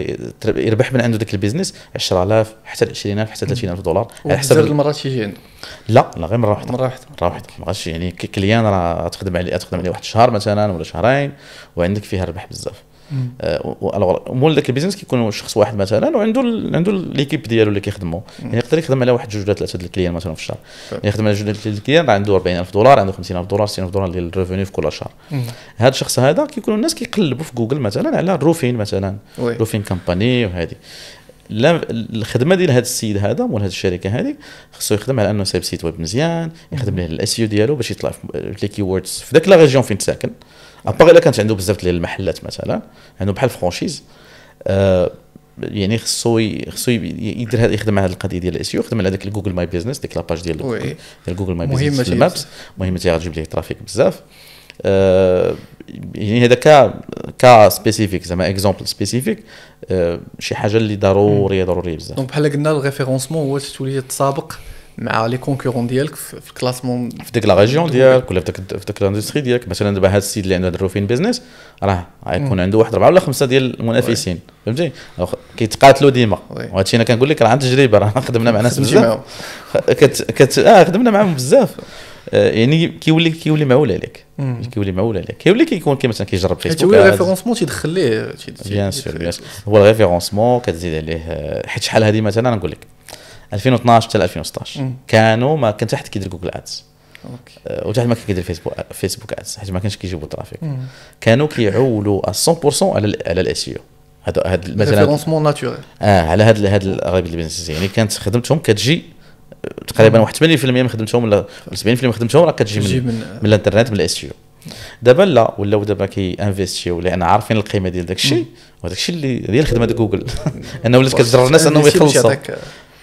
يربح من عنده ذاك البيزنس 10000 حتى 20000 حتى 30000 دولار على حسب بزاف المرات شي عندك لا لا غير مره واحده مره واحده مره واحده ما غاش يعني كليان راه تخدم عليه تخدم عليه واحد الشهر مثلا ولا شهرين وعندك فيها ربح بزاف آه، مول ذاك البيزنس كيكون شخص واحد مثلا وعنده عنده ليكيب ديالو اللي كيخدموا يعني يقدر يخدم على واحد جوج ولا ثلاثه الكليان مثلا في الشهر يعني يخدم على جوج ثلاثه الكليان عنده 40000 دولار عنده 50000 دولار 60000 دولار ديال الريفينيو في كل شهر هذا الشخص هذا كيكونوا الناس كيقلبوا في جوجل مثلا على الروفين مثلا روفين كومباني وهذه لا الخدمه ديال هذا السيد هذا مول هذه الشركه هذه خصو يخدم على انه سايب سيت ويب مزيان يخدم ليه الاس ديالو باش يطلع في لي كيوردز في ذاك لا ريجيون فين ساكن ابار الا كانت عنده بزاف ديال المحلات مثلا عنده بحال فرانشيز آه يعني خصو خصو يدير هذا يخدم على هذه القضيه ديال الاس يخدم على ديك الجوجل ماي بيزنس ديك لاباج ديال ديال جوجل ماي بيزنس في المابس مهمه غتجيب ليه ترافيك بزاف آه يعني هذا كا كا سبيسيفيك زعما اكزومبل سبيسيفيك آه شي حاجه اللي ضروريه ضروريه بزاف دونك بحال قلنا الريفيرونسمون هو تولي تسابق مع لي كونكورون ديالك في الكلاسمون في ديك لا ريجيون ديالك ولا في ديك في ديك الاندستري ديالك مثلا دابا هذا السيد اللي عنده الروفين بيزنس راه غيكون عنده واحد اربعه ولا خمسه ديال المنافسين فهمتي كيتقاتلوا ديما وهذا الشيء انا كنقول لك راه عن تجربه راه خدمنا مع ناس بزاف كت كت اه خدمنا معاهم بزاف آه، يعني كيولي كيولي معول عليك كيولي معول عليك كيولي كيكون كي مثلا كيجرب فيسبوك هو الريفيرونسمون تيدخل ليه بيان سور بيان سور هو الريفيرونسمون كتزيد عليه حيت شحال هذه مثلا نقول لك 2012 حتى 2016 مم. كانوا ما كان حتى كيدير جوجل ادز اوكي أه، وحتى ما كان كيدير فيسبوك آه، فيسبوك ادز حيت ما كانش كيجيبوا ترافيك كانوا كيعولوا 100% على الـ على الاس هذا هذا مثلا ناتشورال اه على هذا هذا الغريب البيزنس يعني كانت خدمتهم كتجي تقريبا واحد 80% من خدمتهم ولا 70% من خدمتهم راه كتجي من, من الانترنت من الاس دابا لا ولاو دابا كي انفيستيو لان عارفين القيمه ديال داك الشيء وداك الشيء اللي هي الخدمه ديال آه، جوجل انه ولات كتجر الناس انهم يخلصوا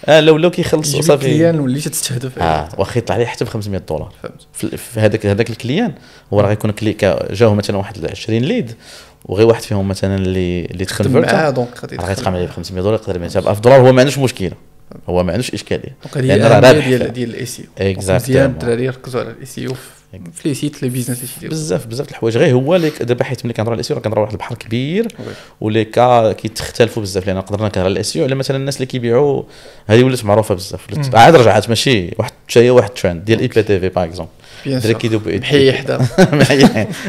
اه لو لو كيخلصوا صافي الكليان وليت تستهدف اه واخا يطلع لي حتى ب 500 دولار في هذاك هذاك الكليان هو راه غيكون كليك جاوه مثلا واحد 20 ليد وغير واحد فيهم مثلا اللي اللي تخدم معاه دونك غادي يتقام عليه ب 500 دولار يقدر يبيعها ب 1000 دولار هو ما عندوش مشكله هو ما عندوش اشكاليه دونك هذه هي ديال ديال الاي سي او مزيان الدراري يركزوا على الاي سي او فليسيت لي بيزنس بزاف بزاف الحوايج غير هو اللي دابا حيت ملي كنهضر على الاسيو كنهضر واحد البحر كبير ولي كا آه، كيتختلفوا بزاف لان قدرنا نهضر على الاسيو على مثلا الناس اللي كيبيعوا هذه ولات معروفه بزاف عاد رجعت ماشي واحد حتى هي واحد ترند ديال اي بي تي في باغ اكزومبل بيان كيدوب محي حدا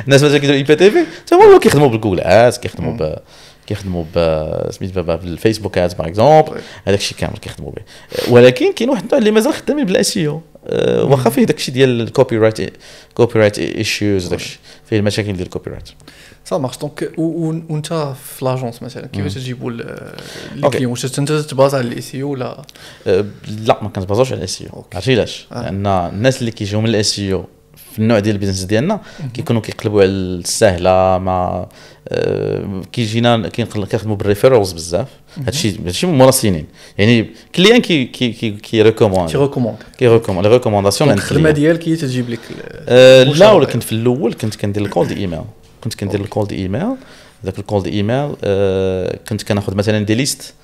الناس مازال كيديروا اي بي تي في حتى هما كيخدموا بالجوجلات كيخدموا ب كيخدموا ب سميت بالفيسبوكات باغ اكزومبل هذاك الشيء كامل كيخدموا به ولكن كاين واحد اللي مازال خدامين بالاسيو آه، واخا فيه داكشي ديال الكوبي رايت كوبي رايت ايشوز وداكشي فيه المشاكل ديال الكوبي رايت سا مارش دونك وانت في لاجونس مثلا كيفاش تجيبوا لي كليون واش انت تباز على الاي سي او ولا لا ما كنتبازاش على الاي سي او عرفتي علاش ah. لان الناس اللي كيجيو من الاي سي او في النوع ديال البيزنس ديالنا كيكونوا كيقلبوا على السهله ما آه، كيجينا كنخدموا بالريفيرالز بزاف هادشي هادشي مورا سنين يعني كليان كي كي كي كي ريكوموند كي ريكوموند كي ريكوموند لي ريكومونداسيون الخدمه ديالك هي تجيب لك آه، لا ولكن في الاول كنت كندير الكولد ايميل كنت كندير الكولد ايميل ذاك الكولد ايميل آه، كنت كناخذ مثلا دي ليست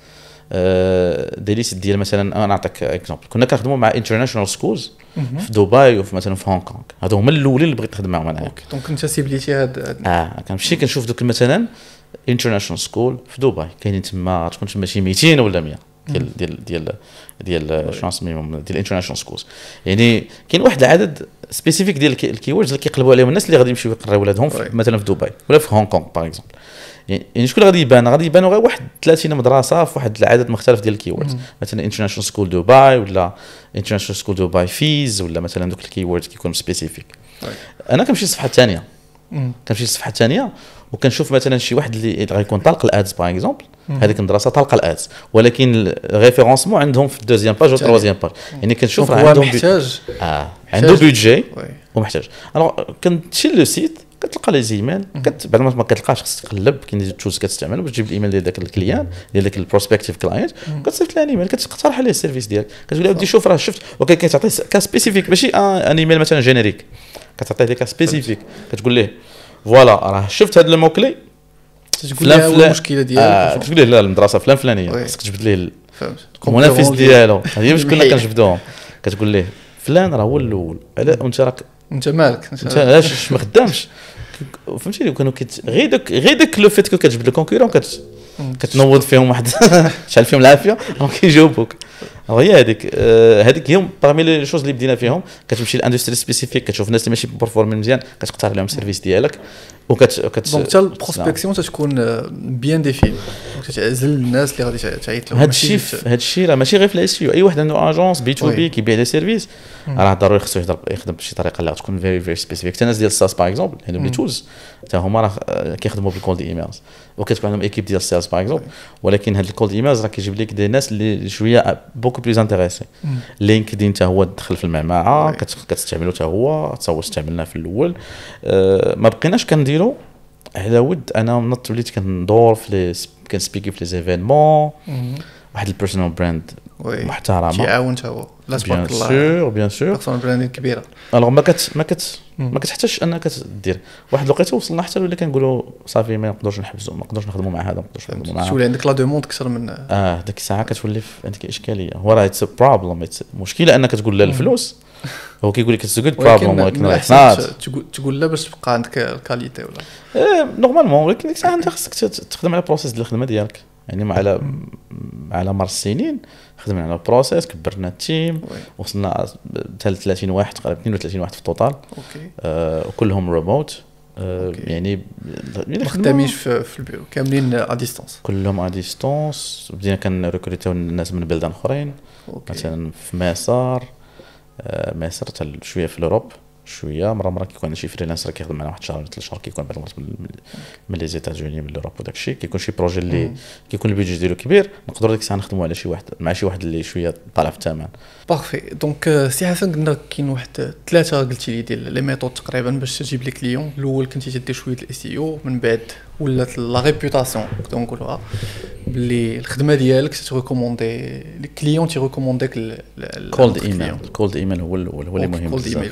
آه، ليست ديال مثلا انا نعطيك اكزومبل كنا كنخدموا مع انترناشونال سكولز في دبي وفي مثلا في هونغ كونغ هادو هما الاولين اللي بغيت نخدم معاهم انا اوكي دونك انت سيبليتي هاد اه كنمشي كنشوف دوك مثلا انترناشونال سكول في دبي كاينين تما تكون تما شي 200 ولا 100 ديال ديال ديال ديال شنو نسميهم ديال انترناشونال سكولز يعني كاين واحد العدد سبيسيفيك ديال الكيوردز اللي كيقلبوا عليهم الناس اللي غادي يمشيو يقراو ولادهم مثلا في دبي ولا في هونغ كونغ باغ اكزومبل يعني, يعني شكون غادي يبان غادي يبانوا غير واحد 30 مدرسه في واحد العدد مختلف ديال الكيوردز مثلا انترناشونال سكول دبي ولا انترناشونال سكول دبي فيز ولا مثلا دوك الكيوردز كيكون سبيسيفيك طيب. انا كنمشي للصفحه الثانيه كنمشي للصفحه الثانيه وكنشوف مثلا شي واحد اللي غيكون طالق الادز باغ اكزومبل هذيك المدرسه طالقه الادز ولكن الريفيرونسمون عندهم في الدوزيام باج والتروازيام باج يعني كنشوف راه عندهم محتاج بي... اه عنده بودجي ومحتاج الوغ كنمشي لو سيت كتلقى لي زيميل بعد ما كتلقاش خصك تقلب كاين تولز كتستعمل باش تجيب الايميل ديال داك الكليان ديال داك البروسبكتيف كلاينت كتصيفط له ايميل كتقترح عليه السيرفيس ديالك كتقول له شوف راه شفت ولكن كتعطي كاسبيسيفيك ماشي ان ايميل مثلا جينيريك كتعطيه ديك سبيسيفيك كتقول ليه فوالا راه شفت هذا لو كلي تقول له آه، المشكله ديالك آه، تقول له لا المدرسه فلان فلانيه خصك تجبد ليه المنافس ديالو هي باش كنا كنجبدوهم كتقول ليه فلان راه هو الاول انت راك انت مالك انت علاش ما خدامش فهمتيني وكانوا كت... غير داك غير داك لو فيت كو كتجبد الكونكورون كت... كتنوض فيهم واحد شحال فيهم العافيه راهم كيجاوبوك هي هذيك هذيك هي باغمي لي شوز اللي بدينا فيهم كتمشي لاندستري سبيسيفيك كتشوف الناس اللي ماشي بيرفورمين مزيان كتقترح لهم السيرفيس ديالك وكت كت دونك حتى البروسبكسيون تتكون بيان ديفيني كتعزل الناس اللي غادي تعيط لهم هادشي الشيء الشيء راه ماشي غير في الاس اي واحد عنده اجونس بي تو بي كيبيع لي سيرفيس راه ضروري خصو يخدم بشي طريقه اللي تكون فيري فيري سبيسيفيك حتى الناس ديال الساس باغ اكزومبل عندهم لي تولز حتى هما راه كيخدموا بالكولد ايميلز وكتكون عندهم ايكيب ديال السيلز باغ اكزومبل ولكن هاد الكولد ايميلز راه كيجيب لك دي ناس اللي شويه بوكو بليز انتريسي لينكدين حتى هو دخل في المعمعه كتستعملو حتى هو تصور استعملناه في الاول ما بقيناش كندير كنديرو على ود انا نط وليت كندور في كنسبيكي في لي زيفينمون واحد البيرسونال براند محترمه تيعاون حتى هو لا تبارك الله بيان سور بيان سور بيرسونال براندين كبيره الوغ ما كت ما كت ما كتحتاجش انك دير واحد الوقيته وصلنا حتى ولا كنقولوا صافي ما نقدرش نحبسوا ما نقدرش نخدموا مع هذا ما نقدرش نخدموا مع هذا تولي عندك لا دوموند اكثر من اه ديك الساعه كتولي عندك اشكاليه هو راه اتس بروبليم مشكله انك تقول لا الفلوس هو كيقول لك اتس جود بروبليم ولكن راه نوت تقول لا باش تبقى عندك الكاليتي ولا نورمالمون إيه، ولكن ديك الساعه انت خاصك تخدم على بروسيس ديال الخدمه ديالك يعني مع على على مر السنين خدمنا على بروسيس كبرنا التيم وصلنا حتى 30 واحد تقريبا 32 واحد في التوتال اوكي آه، وكلهم ريموت آه، يعني ما يعني خدامينش في, البيرو كاملين ا ديستونس كلهم ا ديستونس بدينا كنريكروتيو الناس من بلدان اخرين مثلا في مصر مسيرة آه، شويه في الاوروب شويه مره مره كيكون شي فريلانسر كيخدم معنا واحد الشهر ولا ثلاث شهور كيكون بعض المرات من لي زيتازوني من لوروب وداك الشيء كيكون شي بروجي اللي كيكون البيدج ديالو كبير نقدروا ديك الساعه نخدموا على شي واحد مع شي واحد اللي شويه طالع في الثمن بارفي دونك سي حسن قلنا كاين واحد ثلاثه قلتي لي ديال لي ميثود تقريبا باش تجيب لي كليون الاول كنتي تدير شويه الاس او من بعد ولات لا ريبوتاسيون نقدروا نقولوها باللي الخدمه ديالك تريكوموندي الكليون تيريكومونديك الكولد ايميل الكولد ايميل هو هو اللي مهم بزاف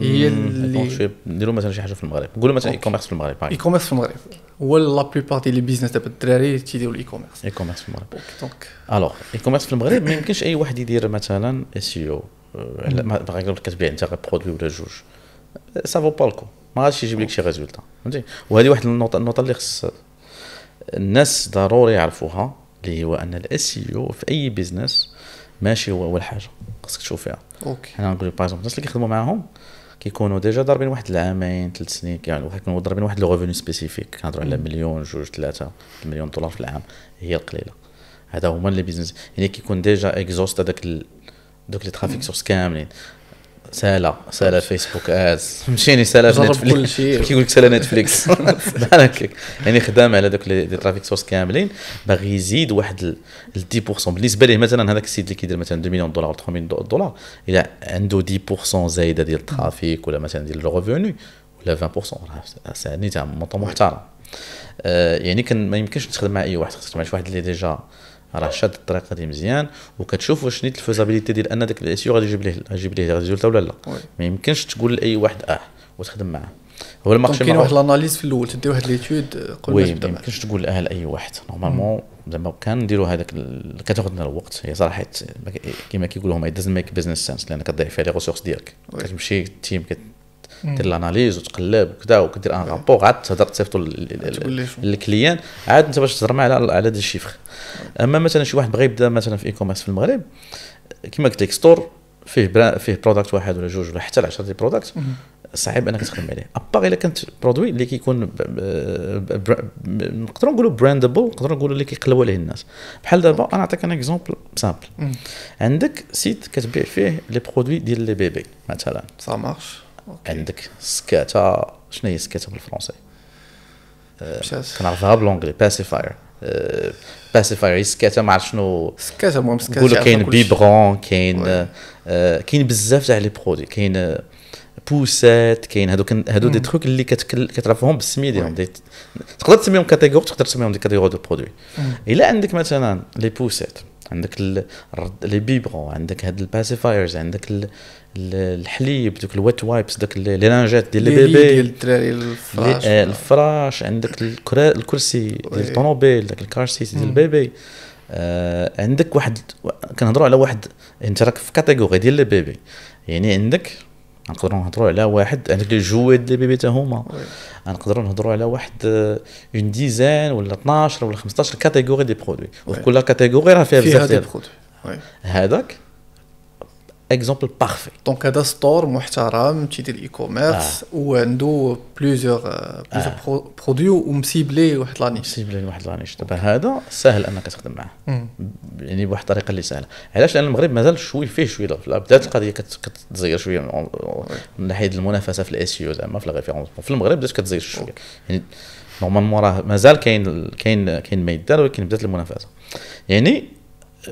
هي اللي نديروا مثلا شي حاجه في المغرب نقولوا مثلا اي كوميرس في المغرب اي كوميرس في المغرب هو لا بلوبار ديال لي بيزنس دابا الدراري تيديروا الاي كوميرس اي كوميرس في المغرب دونك الوغ اي كوميرس في المغرب ما يمكنش اي واحد يدير مثلا اس اي او باغ اكزومبل كتبيع انت غير برودوي ولا جوج سافو با الكو ما غاديش يجيب لك شي ريزولتا فهمتي وهذه واحد النقطه النقطه اللي خص الناس ضروري يعرفوها اللي هو ان الاس اي او e في اي بيزنس ماشي هو اول حاجه خاصك تشوف فيها اوكي حنا نقول باغ الناس اللي كيخدموا معاهم كيكونوا ديجا ضاربين واحد العامين ثلاث سنين يعني كيكونوا ضاربين واحد لو ريفوني سبيسيفيك كنهضروا على مليون جوج ثلاثه مليون دولار في العام هي القليله هذا هما لي بيزنس يعني كيكون ديجا اكزوست هذاك دوك لي ترافيك سورس كاملين سالا سالا فيسبوك از آه، مشيني سالا في نتفليكس كل شيء كيقول لك سالا نتفليكس بحال هكاك يعني خدام على دوك لي ترافيك سورس كاملين باغي يزيد واحد ال 10% بالنسبه ليه مثلا هذاك السيد اللي كيدير مثلا 2 مليون دولار 3 مليون دولار الى عنده 10% زايده ديال الترافيك ولا مثلا ديال لو ولا 20% راه سالني تاع محترم آه، يعني كان ما يمكنش تخدم مع اي واحد خصك تخدم مع شي واحد اللي ديجا راه شاد الطريقه دي مزيان وكتشوف واش نيت الفيزابيليتي ديال ان داك الاسيو غادي يجيب ليه غادي يجيب ليه ريزولتا ولا لا ما يمكنش تقول لاي واحد اه وتخدم معاه هو المارشي كاين واحد الاناليز في الاول تدي واحد ليتود قبل ما تبدا ما يمكنش تقول لاه لاي واحد نورمالمون زعما كان نديروا هذاك كتاخذنا الوقت هي صراحه كما كيقولوا هما دازنت ميك بزنس سنس لان كتضيع فيها لي ريسورس ديالك كتمشي التيم دير لاناليز وتقلب وكذا وكدير ان رابور عاد تهضر تصيفطو للكليان عاد انت باش تهضر معاه على على دي الشيفر اما مثلا شي واحد بغى يبدا مثلا في اي كوميرس في المغرب كما قلت لك ستور فيه برا فيه برودكت واحد ولا جوج ولا حتى 10 ديال برودكت صعيب انك تخدم عليه ابار الا كانت برودوي اللي كيكون آه، نقدروا نقولوا براندبل نقدروا نقولوا اللي كيقلبوا عليه الناس بحال دابا انا نعطيك ان اكزومبل سامبل عندك سيت كتبيع فيه لي برودوي ديال لي بيبي مثلا سا مارش أوكي. عندك سكاتا شنو هي بالفرونسي بالفرنسي آه، كنعرفها بالونجلي باسيفاير باسيفاير سكاتا ما عرفت شنو سكاتا المهم سكاتا نقولوا كاين بيبرون كاين آه، كاين بزاف تاع لي برودوي كاين بوسات آه، كاين هادو هادو دي تروك اللي كتعرفهم بالسميه ديالهم دي تقدر تسميهم كاتيغور تقدر تسميهم دي كاتيغور دو برودوي الا عندك مثلا لي بوسات عندك لي بيبرون عندك هاد الباسيفايرز عندك الحليب دوك الويت وايبس دوك لي لانجات آه، ديال لي بيبي ديال الدراري الفراش الفراش عندك الكرسي ديال الطوموبيل داك الكار سيت ديال البيبي آه، عندك واحد كنهضروا على واحد انت راك في كاتيجوري ديال لي بيبي يعني عندك نقدروا نهضروا على واحد عندك لي جوي ديال لي بيبي حتى هما نقدروا نهضروا على واحد اون آه، ديزان ولا 12 ولا 15 كاتيجوري دي برودوي وفي كل كاتيجوري راه فيها بزاف ديال البرودوي هذاك اكزومبل بارفي دونك هذا ستور محترم تيدير الاي كوميرس وعندو وعنده بليزيور بليزيور برودوي ومسيبلي واحد لانيش مسيبلي واحد لانيش دابا هذا سهل انك تخدم معاه يعني بواحد الطريقه اللي سهله علاش لان المغرب مازال شوي فيه شويه بدات القضيه كتزير شويه من, من ناحيه المنافسه في الاس يو زعما في الريفيرونس في المغرب بدات كتزير شويه يعني نورمالمون راه مازال كاين كاين كاين ما يدار ولكن بدات المنافسه يعني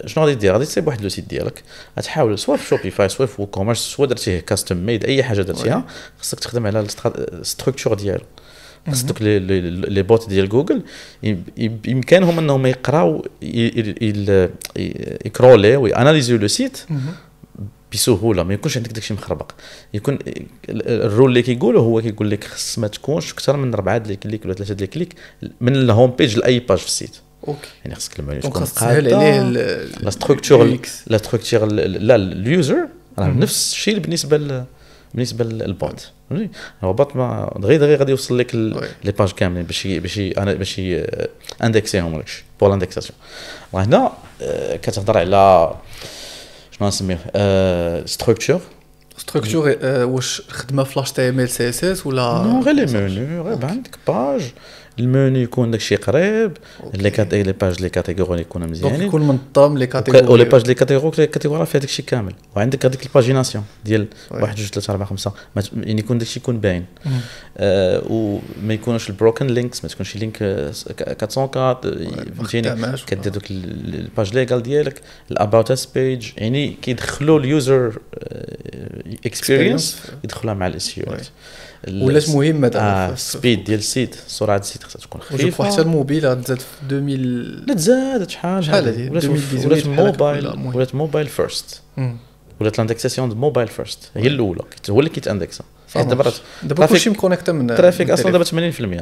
شنو غادي دير غادي تسيب واحد لو سيت ديالك غتحاول سوا في شوبيفاي سوا في ووكوميرس سوا درتيه كاستم ميد اي حاجه درتيها خصك تخدم على الستركتور ديالو خاصك دوك لي بوت ديال جوجل بامكانهم انهم يقراو يكرولي وياناليزيو لو سيت بسهوله ما يكونش عندك داكشي مخربق يكون الرول اللي كيقولوا هو كيقول لك خص ما تكونش اكثر من اربعه ديال الكليك ولا ثلاثه ديال الكليك من الهوم بيج لاي باج في السيت اوكي يعني خصك المعلومات تكون لا ستركتور لا ستركتور لا اليوزر راه نفس الشيء بالنسبه ل... بالنسبه للبوت فهمتي البوت ما دغيا دغيا غادي يوصل لك لي باج كاملين باش باش باش اندكسيهم لك بور لاندكساسيون وهنا كتهضر على شنو نسميه ستركتور ستركتور واش خدمه في تي ام ال سي اس اس ولا نو غير لي مينو غير عندك باج المنيو يكون داكشي قريب لي كاتي لي باج لي كاتيغوري يكون مزيانين يكون منظم لي كاتيغوري ولي باج لي كاتيغوري كاتيغوري فيها داكشي كامل وعندك هذيك الباجيناسيون ديال واحد جوج ثلاثه اربعه خمسه يعني يكون داكشي يكون باين آه، وما يكونوش البروكن لينكس ما تكونش لينك آه، 404 آه، فهمتيني كدير دوك الباج ليغال ديالك الاباوت اس بيج يعني كيدخلوا اليوزر اكسبيرينس يدخلها مع الاس e يو ولات مهمه آه سبيد ديال السيت سرعه السيت خاصها تكون خفيفه حتى الموبيل تزاد في 2000 لا تزاد شحال شحال ولات موبايل ولات موبايل فيرست ولات لاندكساسيون دو موبايل فيرست هي الاولى هو اللي كيتاندكسا دابا دابا كلشي مكونيكتا من الترافيك اصلا دابا 80%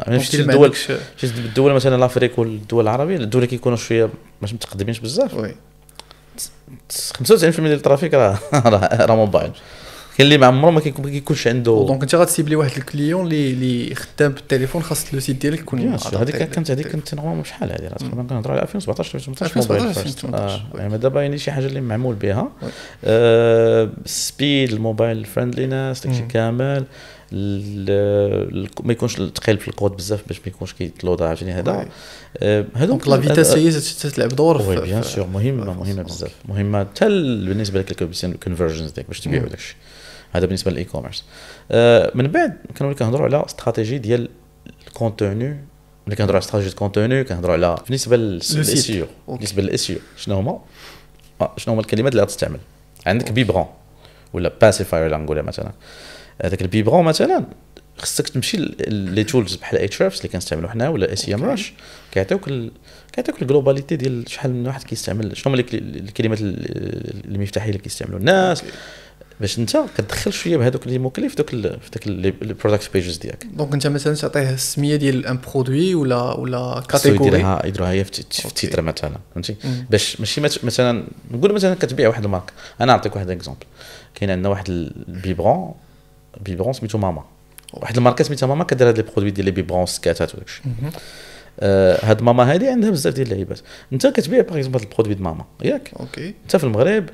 مشيتي الدول مشيتي الدول مثلا لافريك والدول العربيه الدول اللي كيكونوا شويه ماشي متقدمينش بزاف 95% ديال الترافيك راه راه موبايل كاين اللي ما عمره ما كيكونش عنده دونك انت غاتسيبلي لي واحد الكليون اللي اللي خدام بالتليفون خاص لو سيت ديالك يكون هذيك كانت هذيك كانت نورمال شحال هذه تقريبا كنهضر على 2017 2018 موبايل آه، يعني دابا يعني شي حاجه اللي معمول بها سبيد الموبايل داك داكشي كامل ما يكونش ثقيل في الكود بزاف باش ما يكونش كيتلود عرفتيني هذا آه، هذوك لا فيتاس هي تلعب دور وي بيان سور مهمه مهمه بزاف مهمه حتى بالنسبه لك الكونفرجنز باش باش تبيعوا داكشي هذا بالنسبه للاي آه، كوميرس من بعد كنولي كنهضروا على استراتيجي ديال الكونتوني ملي كنهضروا على استراتيجي الكونتوني كنهضروا على بالنسبه للسيو e بالنسبه للسيو e شنو هما آه، شنو هما الكلمات اللي غتستعمل عندك بيبرون ولا باسيفاير نقولها مثلا هذاك البيبرون مثلا خصك تمشي لي تولز بحال اتش اللي كنستعملوا حنا ولا اس ام راش كيعطيوك كيعطيوك الجلوباليتي ديال شحال من واحد كيستعمل شنو هما الكلمات المفتاحيه اللي كيستعملوا الناس باش انت كتدخل شويه بهذوك لي موكلي في دوك في دوك لي برودكت بيجز ديالك دونك انت مثلا تعطيه السميه ديال ان برودوي ولا ولا كاتيجوري يديرها يديروها هي في التيتر مثلا فهمتي باش ماشي مثلا نقول مثلا كتبيع واحد المارك انا نعطيك واحد اكزومبل كاين عندنا واحد البيبرون بيبرون سميتو ماما واحد الماركه سميتها ماما كدير هاد لي برودوي ديال لي بيبرون سكاتات وداك الشيء آه هاد ماما هادي عندها بزاف ديال اللعيبات انت كتبيع باغ اكزومبل هاد البرودوي ديال ماما ياك اوكي انت في المغرب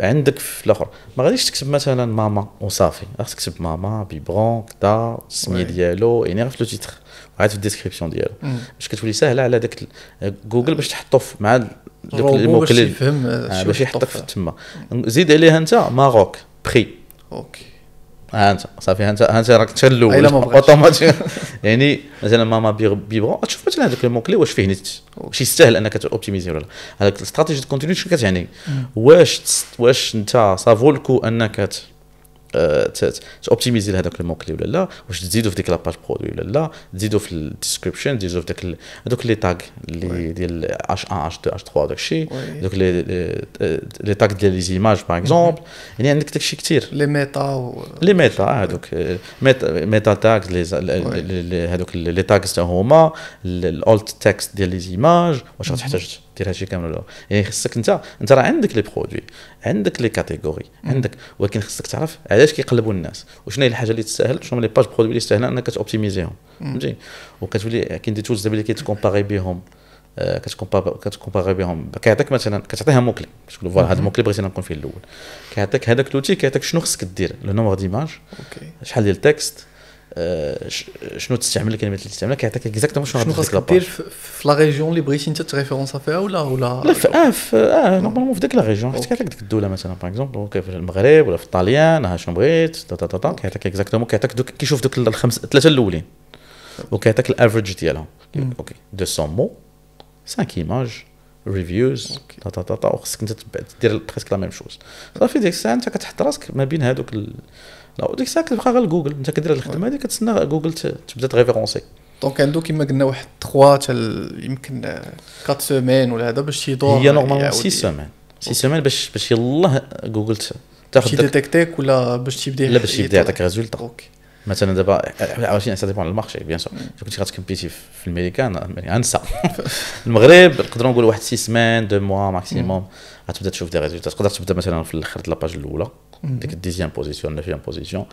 عندك في الاخر ما غاديش تكتب مثلا ماما وصافي خاصك تكتب ماما بيبرون كدا السميه ديالو يعني غير في لو تيتر وعاد في الديسكريبسيون ديالو باش كتولي ساهله على داك جوجل باش تحطو مع دوك الموكل باش يفهم آه، باش يحطك في تما زيد عليها انت ماروك بري اوكي هانت صافي هانت هانت راك تشلو يعني مثلا ماما بيبغو تشوف مثلا هذاك الموكلي واش فيه نت واش يستاهل انك توبتيميزي ولا لا هذاك الاستراتيجي كونتينيو شنو كتعني واش واش انت سافولكو انك آه، توبتيميزي لهذاك الموكلي ولا لا واش تزيدو في ديك لاباج برودوي ولا لا تزيدو في الديسكريبشن تزيدو في داك هذوك لي تاغ اللي ديال اش 1 اش 2 اش 3 داك الشيء دوك لي لي تاغ ديال لي زيماج باغ اكزومبل يعني عندك داك الشيء كثير لي ميتا لي ميتا آه، هذوك آه، ميتا تاغ هذوك لي تاغ تاع هما الاولت تكست ديال لي زيماج واش غتحتاج دير هادشي كامل ولا يعني خصك انت انت راه عندك لي برودوي عندك لي كاتيجوري عندك ولكن خصك تعرف علاش كيقلبوا الناس وشنو هي الحاجه اللي تستاهل شنو لي باج برودوي اللي يستاهل انك كتوبتيميزيهم فهمتي وكتولي كاين دي تولز دابا اللي كيتكومباري بهم آه، كتكومباري بهم كيعطيك مثلا كتعطيها موكلي كتقول فوالا هذا الموكلي بغيتي نكون فيه الاول كيعطيك هذاك لوتي كيعطيك شنو خصك دير لو نومبر ديماج شحال ديال التكست آه، شنو تستعمل الكلمات يعني اللي تستعملها كيعطيك اكزاكتومون شنو شنو دير في لا ريجيون اللي بغيتي انت تريفيرونس فيها ولا ولا لا في اه في اه نورمالمون في ديك لا ريجيون حيت كيعطيك ديك الدوله مثلا باغ اكزومبل كيف في المغرب ولا في الطاليان ها شنو بغيت تا تا تا تا كيعطيك اكزاكتومون كيعطيك دوك كيشوف دوك الخمس ثلاثه الاولين وكيعطيك الافريج ديالهم mm. اوكي 200 مو 5 ايماج ريفيوز تا تا تا تا وخصك انت تدير بريسك لا ميم شوز صافي ديك الساعه انت كتحط راسك ما بين هذوك ديك الساعه كتبقى غير جوجل انت كدير الخدمه هذه كتسنى جوجل تبدا تغيفيرونسي دونك عنده كما قلنا واحد 3 حتى يمكن 4 سومين ولا هذا باش تيدور هي نورمالمون 6 سومين 6 سومين باش باش يلاه جوجل تاخذ باش ديتيكتيك ولا باش تيبدا لا باش يبدا يعطيك ريزولتا اوكي مثلا دابا عرفتي سا ديبون على المارشي بيان سور اذا كنتي غاتكمبيتي في الميريكان انسى يعني المغرب نقدروا نقول واحد 6 سمان دو موا ماكسيموم غاتبدا تشوف دي ريزولتا تقدر تبدا مثلا في الاخر ديال لاباج الاولى Mm-hmm. ديك الديزيام بوزيسيون نافيام بوزيسيون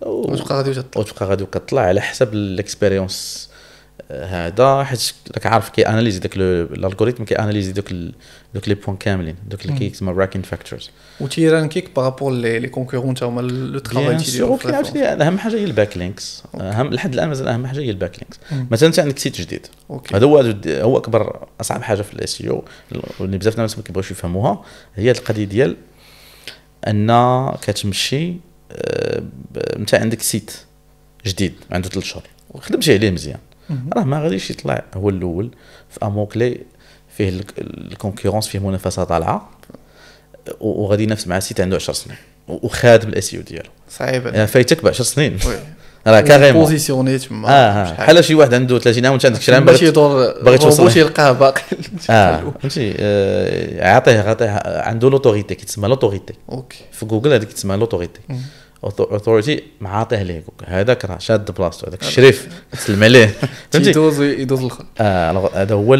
وتبقى غادي وتبقى غادي تطلع على حسب الاكسبيريونس آه، هذا حيت راك عارف كي اناليزي داك الالغوريثم كي اناليزي دوك دوك لي بوان كاملين دوك اللي كيسمى راكين فاكتورز وتيران كيك بارابور لي لي كونكورون تا هما لو ترافاي ديال اهم حاجه هي الباك لينكس اهم لحد الان مازال اهم حاجه هي الباك لينكس mm. مثلا انت عندك سيت جديد هذا هو هو اكبر اصعب حاجه في الاس او اللي بزاف الناس ما كيبغيوش يفهموها هي القضيه ديال ان كتمشي انت آه، عندك سيت جديد عنده ثلاث شهور وخدمتي عليه مزيان راه ما غاديش يطلع هو الاول في اموكلي فيه الكونكورونس فيه منافسه طالعه وغادي ينافس مع سيت عنده 10 سنين وخادم الاس e ديالو صعيب يعني فايتك ب 10 سنين راه يعني كاريمون بوزيسيوني تما اه بحال آه. شي واحد عنده 30 عام وانت عندك شي عام باغي باغي توصل باش يلقاه باقي اه فهمتي آه، عاطيه عاطيه عنده لوتوريتي كتسمى لوتوريتي اوكي في جوجل هذيك تسمى لوتوريتي اوثوريتي معاطيه ليه جوجل هذاك راه شاد بلاصتو هذاك الشريف تسلم عليه فهمتي يدوز يدوز الاخر اه هذا هو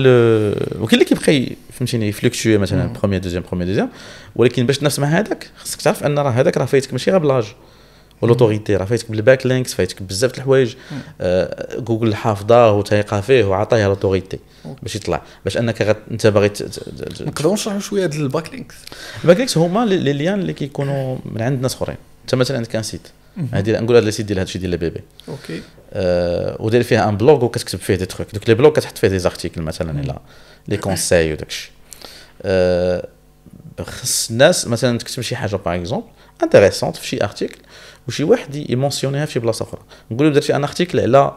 وكاين اللي كيبقى فهمتيني فلوكتوي مثلا بروميير دوزيام بروميير دوزيام ولكن باش تنافس مع هذاك خصك تعرف ان راه هذاك راه فايتك ماشي غير بلاج ولوتوريتي راه فايتك بالباك لينكس فايتك بزاف الحوايج آه جوجل حافظه وتايقه فيه وعطاه لوتوريتي باش يطلع باش انك غت... انت باغي نقدروا نشرحوا شويه هذا الباك لينكس الباك لينكس هما لي ليان اللي كيكونوا من عند ناس اخرين انت مثلا عندك ان سيت هادي نقول هذا السيت ديال هادشي ديال بيبي اوكي آه ودير فيها ان بلوغ وكتكتب فيه دي تروك دوك لي بلوغ كتحط فيه دي زارتيكل مثلا الى لي كونساي وداكشي آه، خص الناس مثلا تكتب شي حاجه باغ اكزومبل انتريسونت في شي ارتيكل وشي واحد يمونسيونيها في بلاصه اخرى نقول له درتي ان ارتيكل على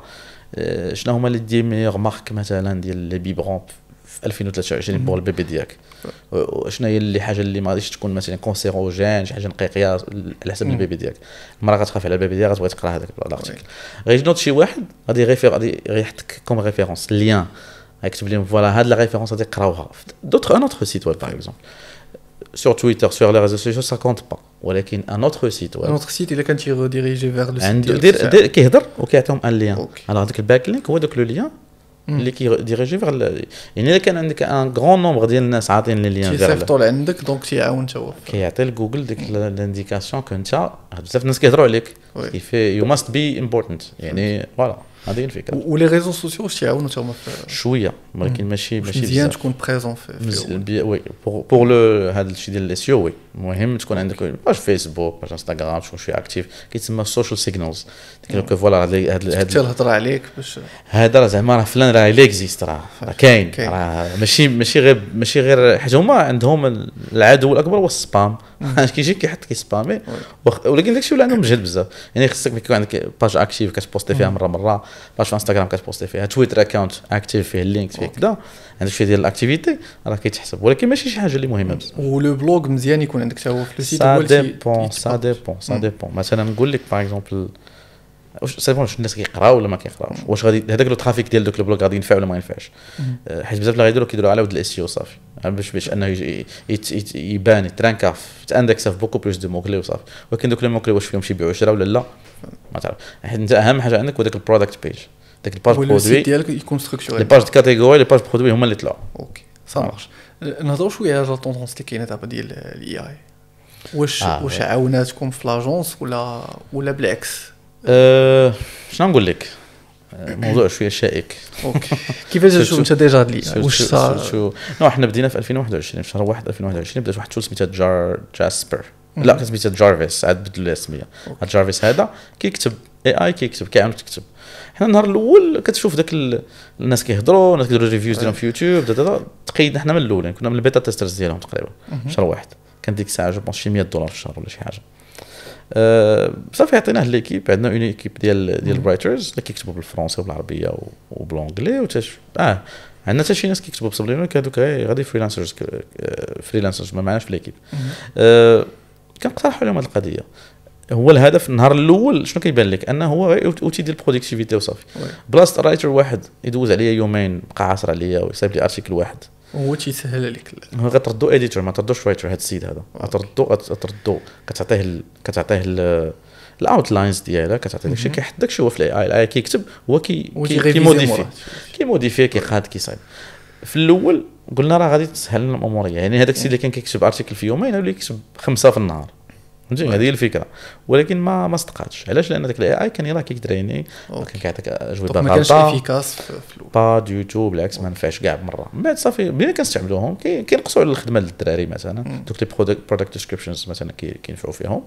آه، شنو هما لي دي ميور مارك مثلا ديال لي بيبرون في 2023 بور البيبي ديالك وشنو هي اللي حاجه اللي ما غاديش تكون مثلا كونسيروجين شي حاجه نقيقيه على حسب البيبي ديالك المراه غتخاف على البيبي ديالها غتبغي تقرا هذاك الارتيكل غادي نوض شي واحد غادي ريفير غادي يحطك كوم ريفيرونس ليان يكتب لهم فوالا هاد لا ريفيرونس غادي يقراوها دوتر ان اوتر سيت ويب باغ اكزومبل سور تويتر سور لي ريزو سوسيو سا كونت با ولكن ان اوتر سيت ويب اوتر سيت الا كان تيغوديريجي فيغ لو سيت عنده دير دير كيهضر وكيعطيهم ان ليان الوغ هذاك الباك لينك هو دوك لو ليان اللي كيديريجي فيغ يعني الا كان عندك ان غران نومبر ديال الناس عاطين لي ليان تيصيفطوا لعندك دونك تيعاون حتى هو كيعطي لجوجل ديك لانديكاسيون كنت بزاف الناس كيهضروا عليك كيفي يو ماست بي امبورتنت يعني فوالا هذه الفكره ولي ريزو سوسيو واش تيعاونوا حتى هما شويه ولكن ماشي ماشي مزيان تكون بريزون في وي بور لو هذا الشيء ديال الاس وي المهم تكون عندك باش فيسبوك باش انستغرام تكون شويه اكتيف كيتسمى السوشيال سيجنالز قلت لك فوالا هاد هاد الهضره عليك باش هذا راه زعما راه فلان راه ليكزيست راه كاين راه ماشي ماشي غير ماشي غير حيت هما عندهم العدو الاكبر هو السبام كيجي كيحط كيسبامي ولكن داكشي ولا عندهم مجهد بزاف يعني خصك يكون عندك باج اكتيف كتبوستي فيها مره مره باج في انستغرام كتبوستي فيها تويتر اكونت اكتيف فيه لينك فيه كذا عندك شويه ديال الاكتيفيتي راه كيتحسب ولكن ماشي شي حاجه اللي مهمه بزاف ولو بلوغ مزيان يكون عندك حتى هو في السيت سا ديبون سا ديبون سا ديبون مثلا نقول لك باغ اكزومبل واش سي واش الناس كيقراو ولا ما كيقراوش واش غادي هذاك لو ترافيك ديال دوك البلوك غادي ينفع ولا ما ينفعش آه، حيت بزاف اللي غيديروا كيديروا على ود الاس صافي آه، باش باش انه يبان ترانكا تاندكس في بوكو بلوس دو موكلي وصافي ولكن دوك لي موكلي واش فيهم شي بيع وشرا ولا لا ما تعرف حيت انت اهم حاجه عندك هو داك البرودكت بيج داك الباج برودوي ديالك يكون ستركتوري لي باج كاتيجوري لي باج برودوي هما اللي طلعوا اوكي سا مارش نهضروا شويه على التوندونس اللي كاينه دابا ديال الاي اي واش آه واش عاوناتكم في لاجونس ولا ولا بالعكس أه شنو نقول لك موضوع شويه شائك اوكي كيفاش شفتو انت ديجا هاد واش صار شو نو احنا بدينا في 2021 في شهر 1 2021 بدا واحد التول سميتها جار جاسبر لا كان سميتها جارفيس عاد بدلوا الاسميه جارفيس هذا كيكتب اي اي كيكتب كيعاون تكتب حنا النهار الاول كتشوف داك الناس كيهضروا الناس كيديروا ريفيوز ديالهم في يوتيوب تقيدنا حنا من الاول يعني كنا من البيتا تيسترز ديالهم تقريبا شهر واحد كان ديك الساعه جو بونس شي 100 دولار في الشهر ولا شي حاجه أه صافي عطيناه ليكيب عندنا اون ايكيب ديال ديال الرايترز اللي كيكتبوا بالفرنسي وبالعربيه وبالانجلي اه عندنا حتى شي ناس كيكتبوا بسبليمون هذوك غادي فريلانسرز آه، فريلانسرز ما معناش في ليكيب أه كنقترحوا لهم هذه القضيه هو الهدف النهار الاول شنو كيبان لك انه هو اوتي ديال البرودكتيفيتي وصافي بلاصه رايتر واحد يدوز عليا يومين بقى عصر عليا ويصايب لي ارتيكل واحد هو تيسهل عليك غتردو اديتور ما تردوش رايتر هذا السيد هذا غتردو غتردو كتعطيه ال... كتعطيه ال... الاوتلاينز ديالها كتعطي داكشي كيحط داكشي هو في الاي الاي كيكتب هو كي كي كيموديفي كيقاد كيصايب في الاول قلنا راه غادي تسهل الامور يعني هذاك السيد اللي كان كيكتب ارتيكل في يومين ولا كيكتب خمسه في النهار فهمتي هذه هي الفكره ولكن ما ما صدقاتش علاش لان داك الاي اي كان يلاه كيتريني كان كيعطيك اجوبه ما كانش افيكاس با يوتيوب بالعكس ما نفعش كاع مره من بعد صافي بلي كنستعملوهم كينقصوا على الخدمه للدراري مثلا دوك لي برودكت ديسكريبشنز مثلا كينفعوا فيهم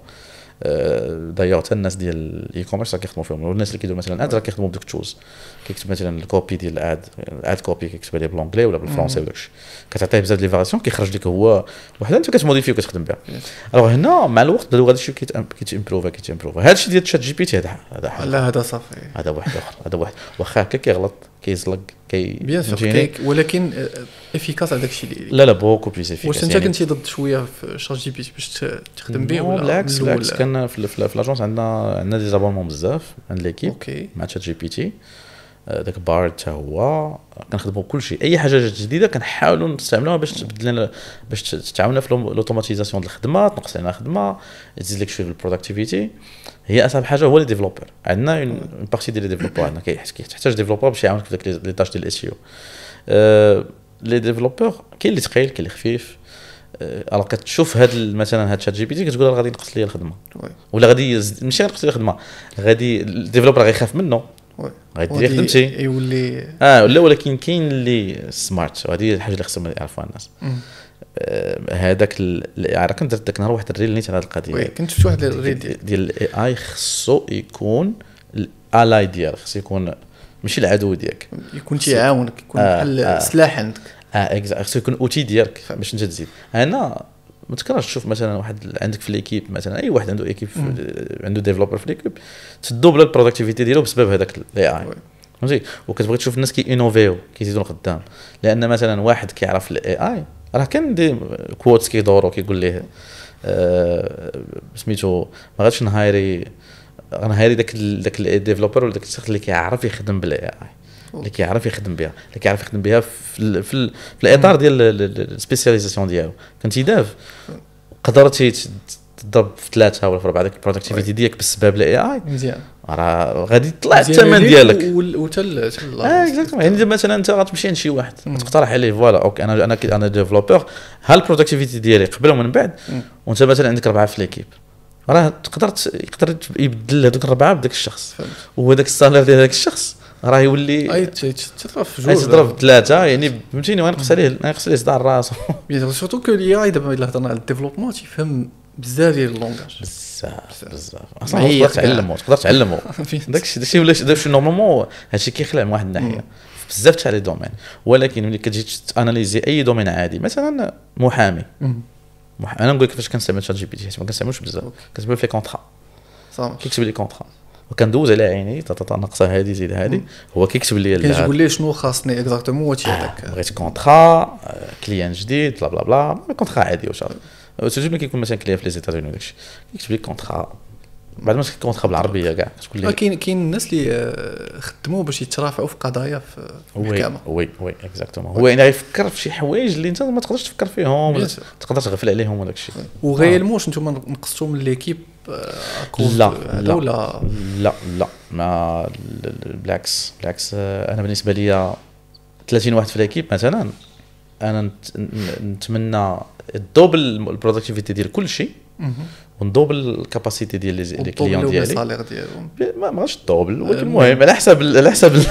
دايور آه، حتى الناس ديال الاي كوميرس راه كيخدموا فيهم والناس اللي كيديروا مثلا اد راه كيخدموا بدوك تشوز كيكتب مثلا الكوبي ديال الاد الاد كوبي كيكتبها عليه بالونجلي ولا بالفرونسي mm. ولا داكشي كتعطيه بزاف ديال الفاريسيون كيخرج لك هو وحده انت كتموديفي وكتخدم بها الوغ هنا مع الوقت هذا الشيء كيتامبروفا كيتامبروفا هذا الشيء ديال تشات جي بي تي هذا لا هذا صافي هذا واحد اخر هذا واحد واخا هكا كيغلط كيزلق كي بيان سور ولكن افيكاس على داكشي اللي لا لا بوكو بليس افيكاس واش انت يعني كنتي ضد شويه في شات جي بي تي باش تخدم به ولا بالعكس بالعكس كان في, في لاجونس عندنا عندنا ديزابونمون بزاف عند ليكيب مع شات جي بي تي داك بار حتى هو كنخدموا بكلشي اي حاجه جات جديده كنحاولوا نستعملوها باش تبدل لنا باش تعاوننا في لوتوماتيزاسيون ديال الخدمه تنقص علينا خدمه تزيد لك شويه البروداكتيفيتي هي اصعب حاجه هو لي ديفلوبر عندنا اون بارتي ديال لي ديفلوبر عندنا كيحتاج ديفلوبر باش يعاونك في لي تاش ديال الاس e أه، يو لي ديفلوبر كاين اللي ثقيل كاين اللي خفيف أه، الو كتشوف هاد مثلا هاد شات جي بي تي كتقول غادي ينقص لي الخدمه ولا غادي ماشي غنقص لي الخدمه غادي الديفلوبر غيخاف منه غادي خدمتي يولي اه لا ولكن كاين اللي سمارت وهذه هي الحاجه اللي خصهم يعرفوها الناس آه، هذاك يعني راه كنت درت ذاك النهار واحد الريل نيت على هذه القضيه كنت شفت واحد الريل ديال الاي اي خصو يكون الالاي ديالك خصو يكون ماشي العدو ديالك يكون تيعاونك يكون بحال آه، آه. سلاح عندك اه اكزاكت خصو يكون اوتي ديالك باش انت تزيد انا ما تكرهش تشوف مثلا واحد عندك في ليكيب مثلا اي واحد عنده ايكيب عنده ديفلوبر في ليكيب تدوبل البروداكتيفيتي ديالو بسبب هذاك الاي اي فهمتي وكتبغي تشوف الناس انوفيو كيزيدوا لقدام لان مثلا واحد كيعرف الاي اي راه كان دي كوتس كيدورو كيقول ليه آه، سميتو ما غاديش نهايري غنهايري داك داك الديفلوبر ولا داك الشخص اللي كيعرف يخدم بالاي اي اللي كيعرف يخدم بها اللي كيعرف يخدم بها في في, في الاطار ديال السبيسياليزاسيون ديالو تيداف قدرتي تضرب في ثلاثه ولا في اربعه ديك البرودكتيفيتي ديالك بسبب الاي اي مزيان راه غادي طلع الثمن ديالك وحتى الله آه، يعني مثلا انت غتمشي عند شي واحد تقترح عليه فوالا اوكي انا انا انا ديفلوبور ها البرودكتيفيتي ديالي قبل ومن بعد وانت مثلا عندك اربعه في ليكيب راه تقدر يقدر يبدل هذوك الاربعه بداك الشخص وهذاك السالير ديال هذاك الشخص راه يولي اي تضرب في جوج تضرب في ثلاثه يعني فهمتيني غنقص عليه غنقص عليه صداع الراس سورتو كو لي دابا الا هضرنا على الديفلوبمون تيفهم بزاف ديال اللونجاج بزاف بزاف اصلا تقدر تعلمو تقدر تعلمو داكشي داكشي ولا الشيء نورمالمون هادشي كيخلع من واحد الناحيه بزاف تاع لي دومين ولكن ملي كتجي تاناليزي اي دومين عادي مثلا محامي مح... انا نقول كيفاش كنستعمل شات جي بي تي ما كنستعملوش بزاف كنستعمل في كونترا كيكتب لي كونترا وكندوز على عيني تتناقصها هذه زيد هذه هو كيكتب لي كيقول لي شنو خاصني اكزاكتومون هو تيعطيك آه، بغيت كونترا آه، كليان جديد بلا بلا بلا كونترا عادي واش سيرتو ملي كيكون مثلا كليان في لي زيتازوني الشيء كيكتب لي كونترا بعد ما كونترا بالعربيه كاع كتقول لي آه، كاين كاين الناس اللي خدموا باش يترافعوا في قضايا في المحكمه وي وي اكزاكتومون هو يعني غيفكر في شي حوايج اللي انت ما تقدرش تفكر فيهم تقدر تغفل عليهم وداك الشيء وغيلموش انتم نقصتوا من ليكيب لا لا ولا لا لا ما بالعكس بالعكس انا بالنسبه لي 30 واحد في ليكيب مثلا انا نتمنى الدوبل البرودكتيفيتي ديال كل شيء وندوبل الكاباسيتي ديال لي كليون ديالي الصالير ديالهم ما غاش الدوبل ولكن أه، المهم على حسب على حسب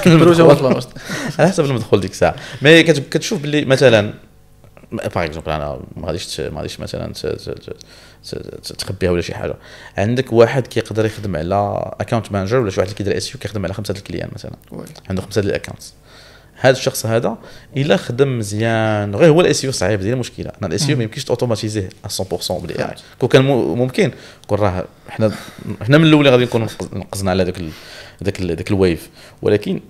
على حسب المدخول ديك الساعه مي كتشوف باللي مثلا باغ اكزومبل انا ما غاديش ما غاديش مثلا تخبيها ولا شي حاجه عندك واحد كيقدر يخدم على اكونت مانجر ولا شي واحد كيدير اس يو e كيخدم على خمسه الكليان مثلا عنده خمسه ديال الاكونتس هذا الشخص هذا الا خدم مزيان غير هو الاس يو e صعيب ديال المشكله انا الاس يو e ما يمكنش اوتوماتيزيه 100% بالاي اي كون كان ممكن كون راه حنا حنا من الاول غادي نكون نقزنا على ذاك ذاك ذاك الويف ولكن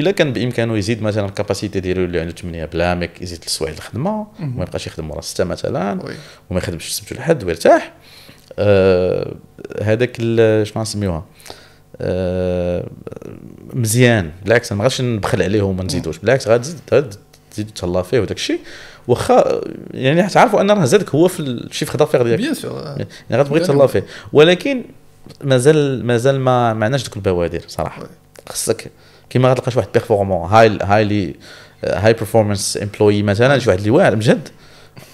الا كان بامكانه يزيد مثلا الكاباسيتي ديالو اللي عنده 8 بلا ما يزيد السوايع الخدمه وما يبقاش يخدم ورا 6 مثلا وما يخدمش السبت والحد ويرتاح آه هذاك شنو نسميوها آه مزيان بالعكس ما غاديش نبخل عليهم وما نزيدوش بالعكس غادي تزيد تهلا فيه وداك الشيء واخا يعني تعرفوا ان راه زادك هو في الشيء في خضافير ديالك بيان سور يعني غتبغي تهلا فيه ولكن مازال مازال ما معناش ذوك البوادر صراحه خصك كيما غتلقاش واحد بيرفورمون هاي هايلي هاي بيرفورمانس امبلوي مثلا شي واحد اللي واعر بجد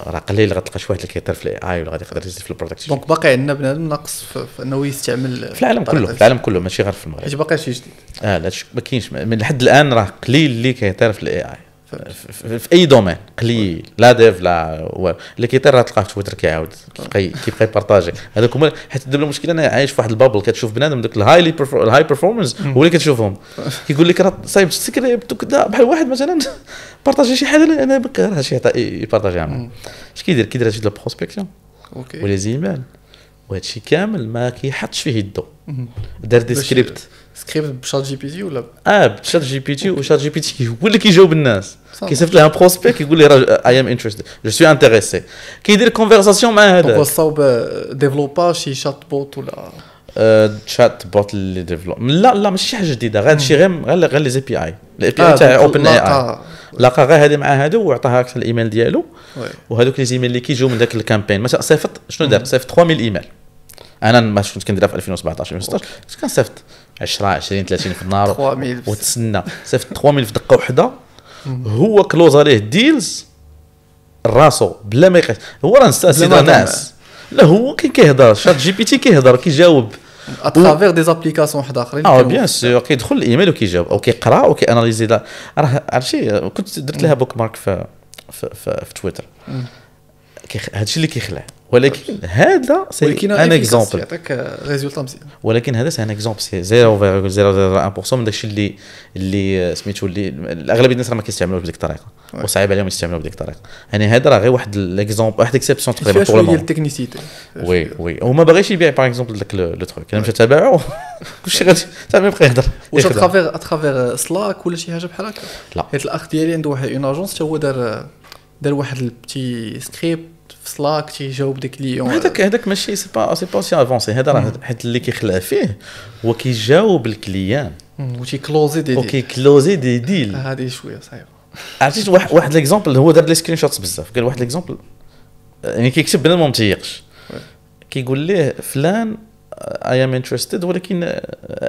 راه قليل غتلقى شي واحد اللي كيطير في الاي اي ولا غادي يقدر يزيد في البرودكتيف دونك باقي عندنا بنادم ناقص في انه يستعمل في العالم كله في العالم كله ماشي غير في المغرب حيت باقي شي جديد اه لا ما كاينش من لحد الان راه قليل اللي كيطير في الاي اي في, في اي دومين قليل لا ديف لا والو اللي كيطير تلقاه في تويتر كيعاود كيبقى يبارطاجي هذوك هما حيت دابا المشكله انا عايش في واحد البابل كتشوف بنادم دوك الهايلي الهاي بيرفورمنس هو اللي كتشوفهم كيقول لك راه صايب السكريبت وكذا بحال واحد مثلا بارطاجي شي حاجه انا ما كنكرهش يبارطاجيها معايا اش كيدير كيدير هادشي ديال البروسبكسيون ولي زيمان وهادشي كامل ما كيحطش فيه يدو دار دي سكريبت سكريبت بشات جي بي تي ولا اه بشات جي بي تي وشات جي بي تي هو اللي كيجاوب الناس كيصيفط لها بروسبي كيقول لي راه اي ام انتريستد جو سوي انتريسي كيدير كونفرساسيون مع هذا صاوب ديفلوبا شي شات بوت ولا شات بوت اللي ديفلوب لا لا ماشي شي حاجه جديده غير شي غير غير لي زي بي اي الاي بي اي تاع اوبن اي اي لقى غير هذه مع هذا وعطاها اكثر الايميل ديالو وهذوك لي زيميل اللي كيجيو من ذاك الكامبين مثلا صيفط شنو دار صيفط 3000 ايميل انا ما كنت كنديرها في 2017 2016 كنصيفط 10 20 30 في النهار وتسنى صيفط 3000 في دقه واحده هو كلوز عليه ديلز راسو بلا ما يقيس هو راه سيدا ناس لا هو كي كيهضر شات جي بي تي كيهضر كيجاوب اترافيغ دي زابليكاسيون واحد اخرين اه بيان سور كيدخل الايميل وكيجاوب او كيقرا وكياناليزي راه عرفتي كنت درت لها بوك مارك في في, في, في تويتر هادشي اللي كيخلع ولكن هذا سي ان اكزومبل يعطيك ريزولتا مزيان ولكن هذا سي ان اكزومبل سي 0.001% من داكشي اللي اللي سميتو اللي اغلبيه الناس راه ما كيستعملوش بديك الطريقه وصعيب عليهم يستعملوا بديك الطريقه يعني هذا راه غير واحد ليكزومبل واحد اكسبسيون تقريبا طول ديال التكنيسيتي وي وي وما باغيش يبيع باغ اكزومبل داك لو تخوك انا مشى تابعو كلشي غادي تا ما يبقى يهضر واش اترافيغ اترافيغ سلاك ولا شي حاجه بحال هكا لا حيت الاخ ديالي عنده واحد اون اجونس حتى هو دار دار واحد البتي سكريبت في سلاك تيجاوب ديك ليون هذاك هذاك ماشي سي با سي با سي افونسي هذا راه حيت اللي كيخلع فيه هو كيجاوب الكليان وتيكلوزي دي ديل كلوزي دي ديل هذه شويه صعيبه عرفتي واحد واحد ليكزومبل هو دار لي سكرين شوتس بزاف قال واحد ليكزومبل يعني كيكتب بنادم ما تيقش كيقول ليه فلان اي ام انتريستد ولكن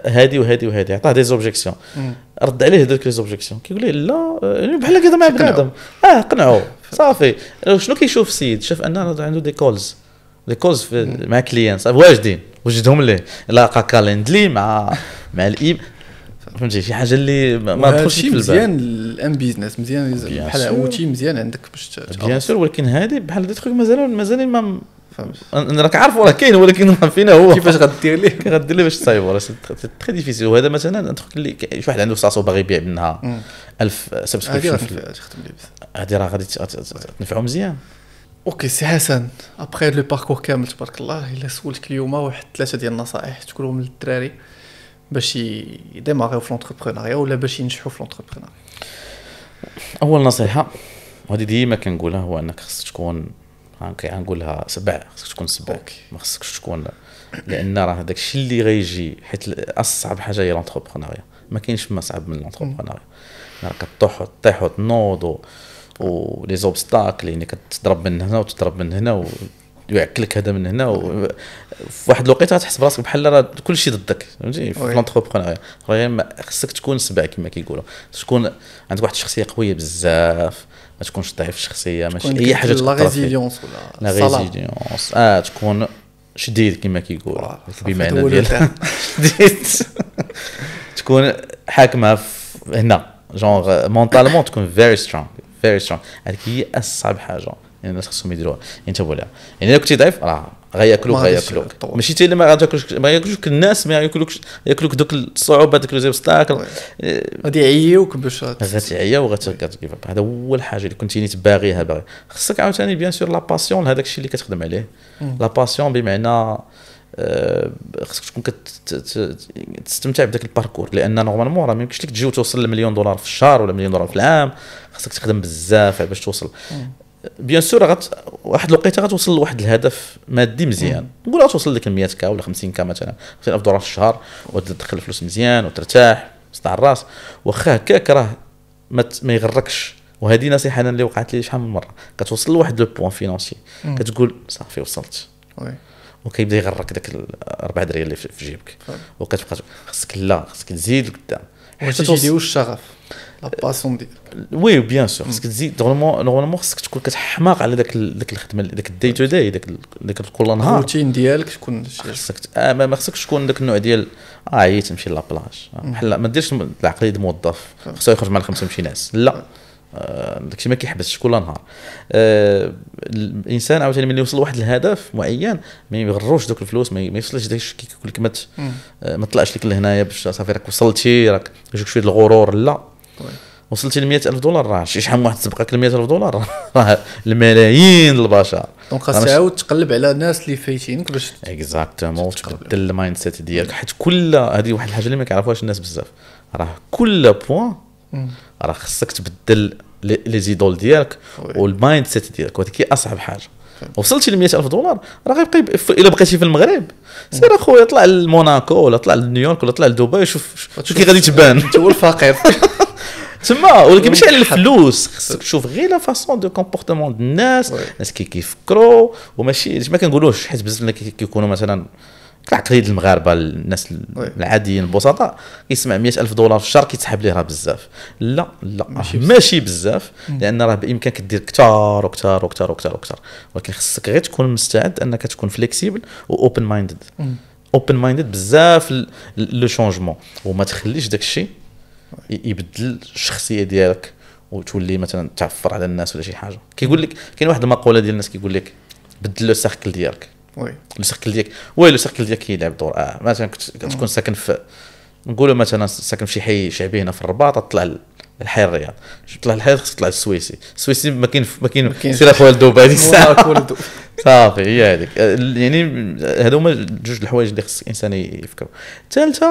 هادي وهادي وهادي عطاه دي زوبجيكسيون رد عليه هذوك لي زوبجيكسيون كيقول ليه لا يعني بحال كذا مع بنادم اه قنعو صافي شنو كيشوف السيد شاف ان عنده دي كولز دي كولز مع كليان صافي واجدين وجدهم ليه لاقى كالندلي مع مع الايم فهمتي شي حاجه اللي ما تدخلش في البال مزيان الان بيزنس مزيان بحال اوتي مزيان عندك باش بيان سور ولكن هذه بحال دي تخوك مازال مازال ما فهمت انا راك عارف راه كاين ولكن فينا هو كيفاش غدير ليه غدير ليه باش تصايبو راه تري ديفيسيل وهذا مثلا ان اللي شي واحد عنده ساسو باغي يبيع منها 1000 سبسكريبشن هذه راه غادي تنفعو مزيان اوكي سي حسن ابخي لو باركور كامل تبارك الله الا سولتك اليوم واحد ثلاثه ديال النصائح تقولهم للدراري باش يديماريو في لونتربرونيا ولا باش ينجحوا في لونتربرونيا اول نصيحه وهذه ديما كنقولها هو انك خصك تكون غنقولها سبع خصك تكون سبع ما خصكش تكون لان راه داك الشيء اللي غيجي حيت اصعب حاجه هي لونتربرونيا ما كاينش ما صعب من لونتربرونيا راه كطيح وطيح وتنوض و لي زوبستاكل يعني كتضرب من هنا وتضرب من هنا ويعكلك هذا من هنا و... في واحد الوقيته غاتحس براسك بحال راه كلشي ضدك فهمتي في لونتربرونيا راه خصك تكون سبع كما كيقولوا تكون عندك واحد الشخصيه قويه بزاف ما تكونش ضعيف الشخصيه ماشي اي حاجه لا ريزيليونس ولا لا ريزيليونس اه تكون شديد كما كيقولوا آه، بمعنى ديال شديد تكون حاكمه هنا جونغ مونتالمون تكون فيري سترونغ فيري سترونغ هذيك هي اصعب حاجه يعني الناس خصهم يديروها ينتبهوا يعني لها يعني الا كنتي ضعيف راه غياكلوك غياكلوك ماشي اللي ما غاتاكلوش ما ياكلوك الناس ما ياكلوكش ياكلوك دوك الصعوبات دوك لي اوبستاكل آه، غادي يعيوك باش غتعيا كيف هذا هو الحاجه اللي كنتي نيت باغيها باغي خصك عاوتاني بيان سور لا باسيون لهذاك الشيء اللي كتخدم عليه لا باسيون بمعنى آه، خصك تكون تستمتع بداك الباركور لان نورمالمون راه مايمكنش لك تجي وتوصل لمليون دولار في الشهر ولا مليون دولار في العام خصك تخدم بزاف باش توصل بيان سور واحد الوقيته غتوصل لواحد الهدف مادي مزيان نقول غتوصل لك 100 كا ولا 50 كا مثلا 50000 دولار في الشهر وتدخل الفلوس مزيان وترتاح تصدع الراس واخا هكاك راه ما, ما يغركش وهذه نصيحه انا اللي وقعت لي شحال من مره كتوصل لواحد لو بوان فينونسي كتقول صافي وصلت وكيبدا يغرك داك 4 دريال اللي في جيبك وكتبقى خاصك لا خاصك تزيد لقدام حتى توصل الشغف لا باسون ديالك وي بيان سور خصك تزيد نورمالمون نورمالمون خصك تكون كتحماق على داك داك الخدمه داك الدي تو داي داك داك كل نهار الروتين ديالك تكون خصك ما خصكش تكون داك النوع ديال اه عييت نمشي لابلاج بحال ما ديرش العقليه ديال الموظف خصو يخرج مع الخمسه يمشي ناس لا داك الشيء ما كيحبسش كل نهار الانسان عاوتاني ملي يوصل لواحد الهدف معين ما يغروش دوك الفلوس ما يوصلش داك الشيء كيقول لك ما mm. آه، ما طلعش لك لهنايا باش صافي راك وصلتي راك يجيك شويه الغرور لا وصلتي ل 100000 دولار راه شي شحال من واحد سبقك ل 100000 دولار راه الملايين البشر دونك خاص تعاود تقلب على ناس اللي فايتينك باش اكزاكتومون وتبدل المايند سيت ديالك حيت كل هذه واحد الحاجه اللي ما كيعرفوهاش الناس بزاف راه كل بوان راه خصك تبدل لي زيدول ديالك والمايند سيت ديالك وهذيك هي اصعب حاجه وصلتي ل 100000 دولار راه غيبقى الا بقيتي في المغرب سير اخويا طلع لموناكو ولا طلع لنيويورك ولا طلع لدبي شوف شوف كي غادي تبان انت هو الفقير تما ولكن ماشي على الفلوس خصك تشوف غير لا فاسون دو كومبورتمون ديال الناس الناس كيفكروا وماشي ما كنقولوش حيت بزاف كيكونوا مثلا العقليه المغاربه الناس العاديين البسطاء كيسمع 100000 دولار في الشهر كيتسحب ليه راه بزاف لا لا ماشي, ماشي بزاف لان راه بامكانك دير كثار وكثار وكثار وكثار وكثار ولكن خصك غير تكون مستعد انك تكون فليكسيبل واوبن مايندد اوبن مايندد بزاف لو شونجمون وما تخليش داك الشيء يبدل الشخصيه ديالك وتولي مثلا تعفر على الناس ولا شي حاجه كيقول لك كاين واحد المقوله ديال الناس كيقول لك بدل لو سيركل ديالك وي لو سيركل ديالك وي لو سيركل ديالك كيلعب دور اه مثلا كتكون ساكن في نقولوا مثلا ساكن في شي حي شعبي هنا في الرباط تطلع الحي الرياض تطلع الحي خصك تطلع السويسي السويسي ما كاين ما كاين سير اخويا لدوب هذيك الساعه صافي هي هذيك آه، يعني هذوما جوج الحوايج اللي خص الانسان يفكر ثالثه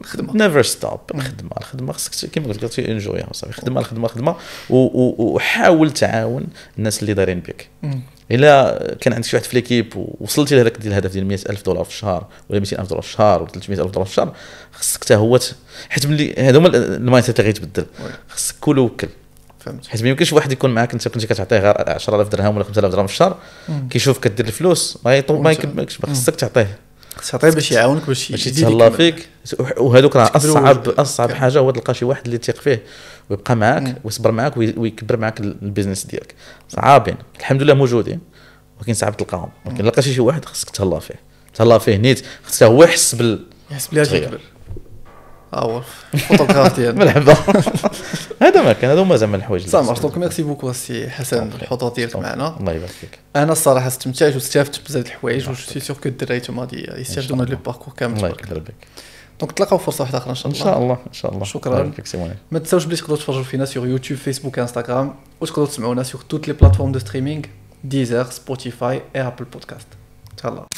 الخدمه نيفر ستوب الخدمه الخدمه خصك كيما قلت لك انجويها صافي خدمه الخدمه الخدمه وحاول تعاون الناس اللي دايرين بك الا كان عندك شي واحد في ليكيب ووصلتي لهذاك ديال الهدف ديال 100000 دولار في الشهر ولا 200000 دولار في الشهر ولا 300000 دولار في الشهر خصك حتى هو حيت ملي هذا هما المايند سيت اللي غيتبدل خصك كل وكل فهمت حيت ما يمكنش واحد يكون معاك انت كنت كتعطيه غير 10000 درهم ولا 5000 درهم في الشهر كيشوفك كدير الفلوس ما يطول ما يكملكش خصك تعطيه تعطيه باش يعاونك باش باش يتهلا فيك وهذوك راه اصعب اصعب حاجه هو تلقى شي واحد اللي تيق فيه ويبقى معاك ويصبر معاك ويكبر معاك البيزنس ديالك صعابين الحمد لله موجودين ولكن صعب تلقاهم ولكن لقى شي واحد خصك تهلا فيه تهلا فيه نيت خصك هو يحس بال يحس بلي تكبر اه مرحبا هذا ما كان هذا هما زعما الحوايج سامر دونك ميرسي بوكو سي حسن الحضور ديالك معنا الله يبارك فيك انا الصراحه استمتعت واستفدت بزاف الحوايج و سي سور كو الدراري هما غادي يستافدوا من لو باركور كامل الله يكثر بك دونك تلاقاو فرصه واحده اخرى ان شاء الله ان شاء الله ان شاء الله شكرا ما تنساوش بلي تقدروا تفرجوا فينا سيغ يوتيوب فيسبوك انستغرام وتقدروا تسمعونا سيغ توت لي بلاتفورم دو ستريمينغ ديزر سبوتيفاي اي ابل بودكاست تهلاو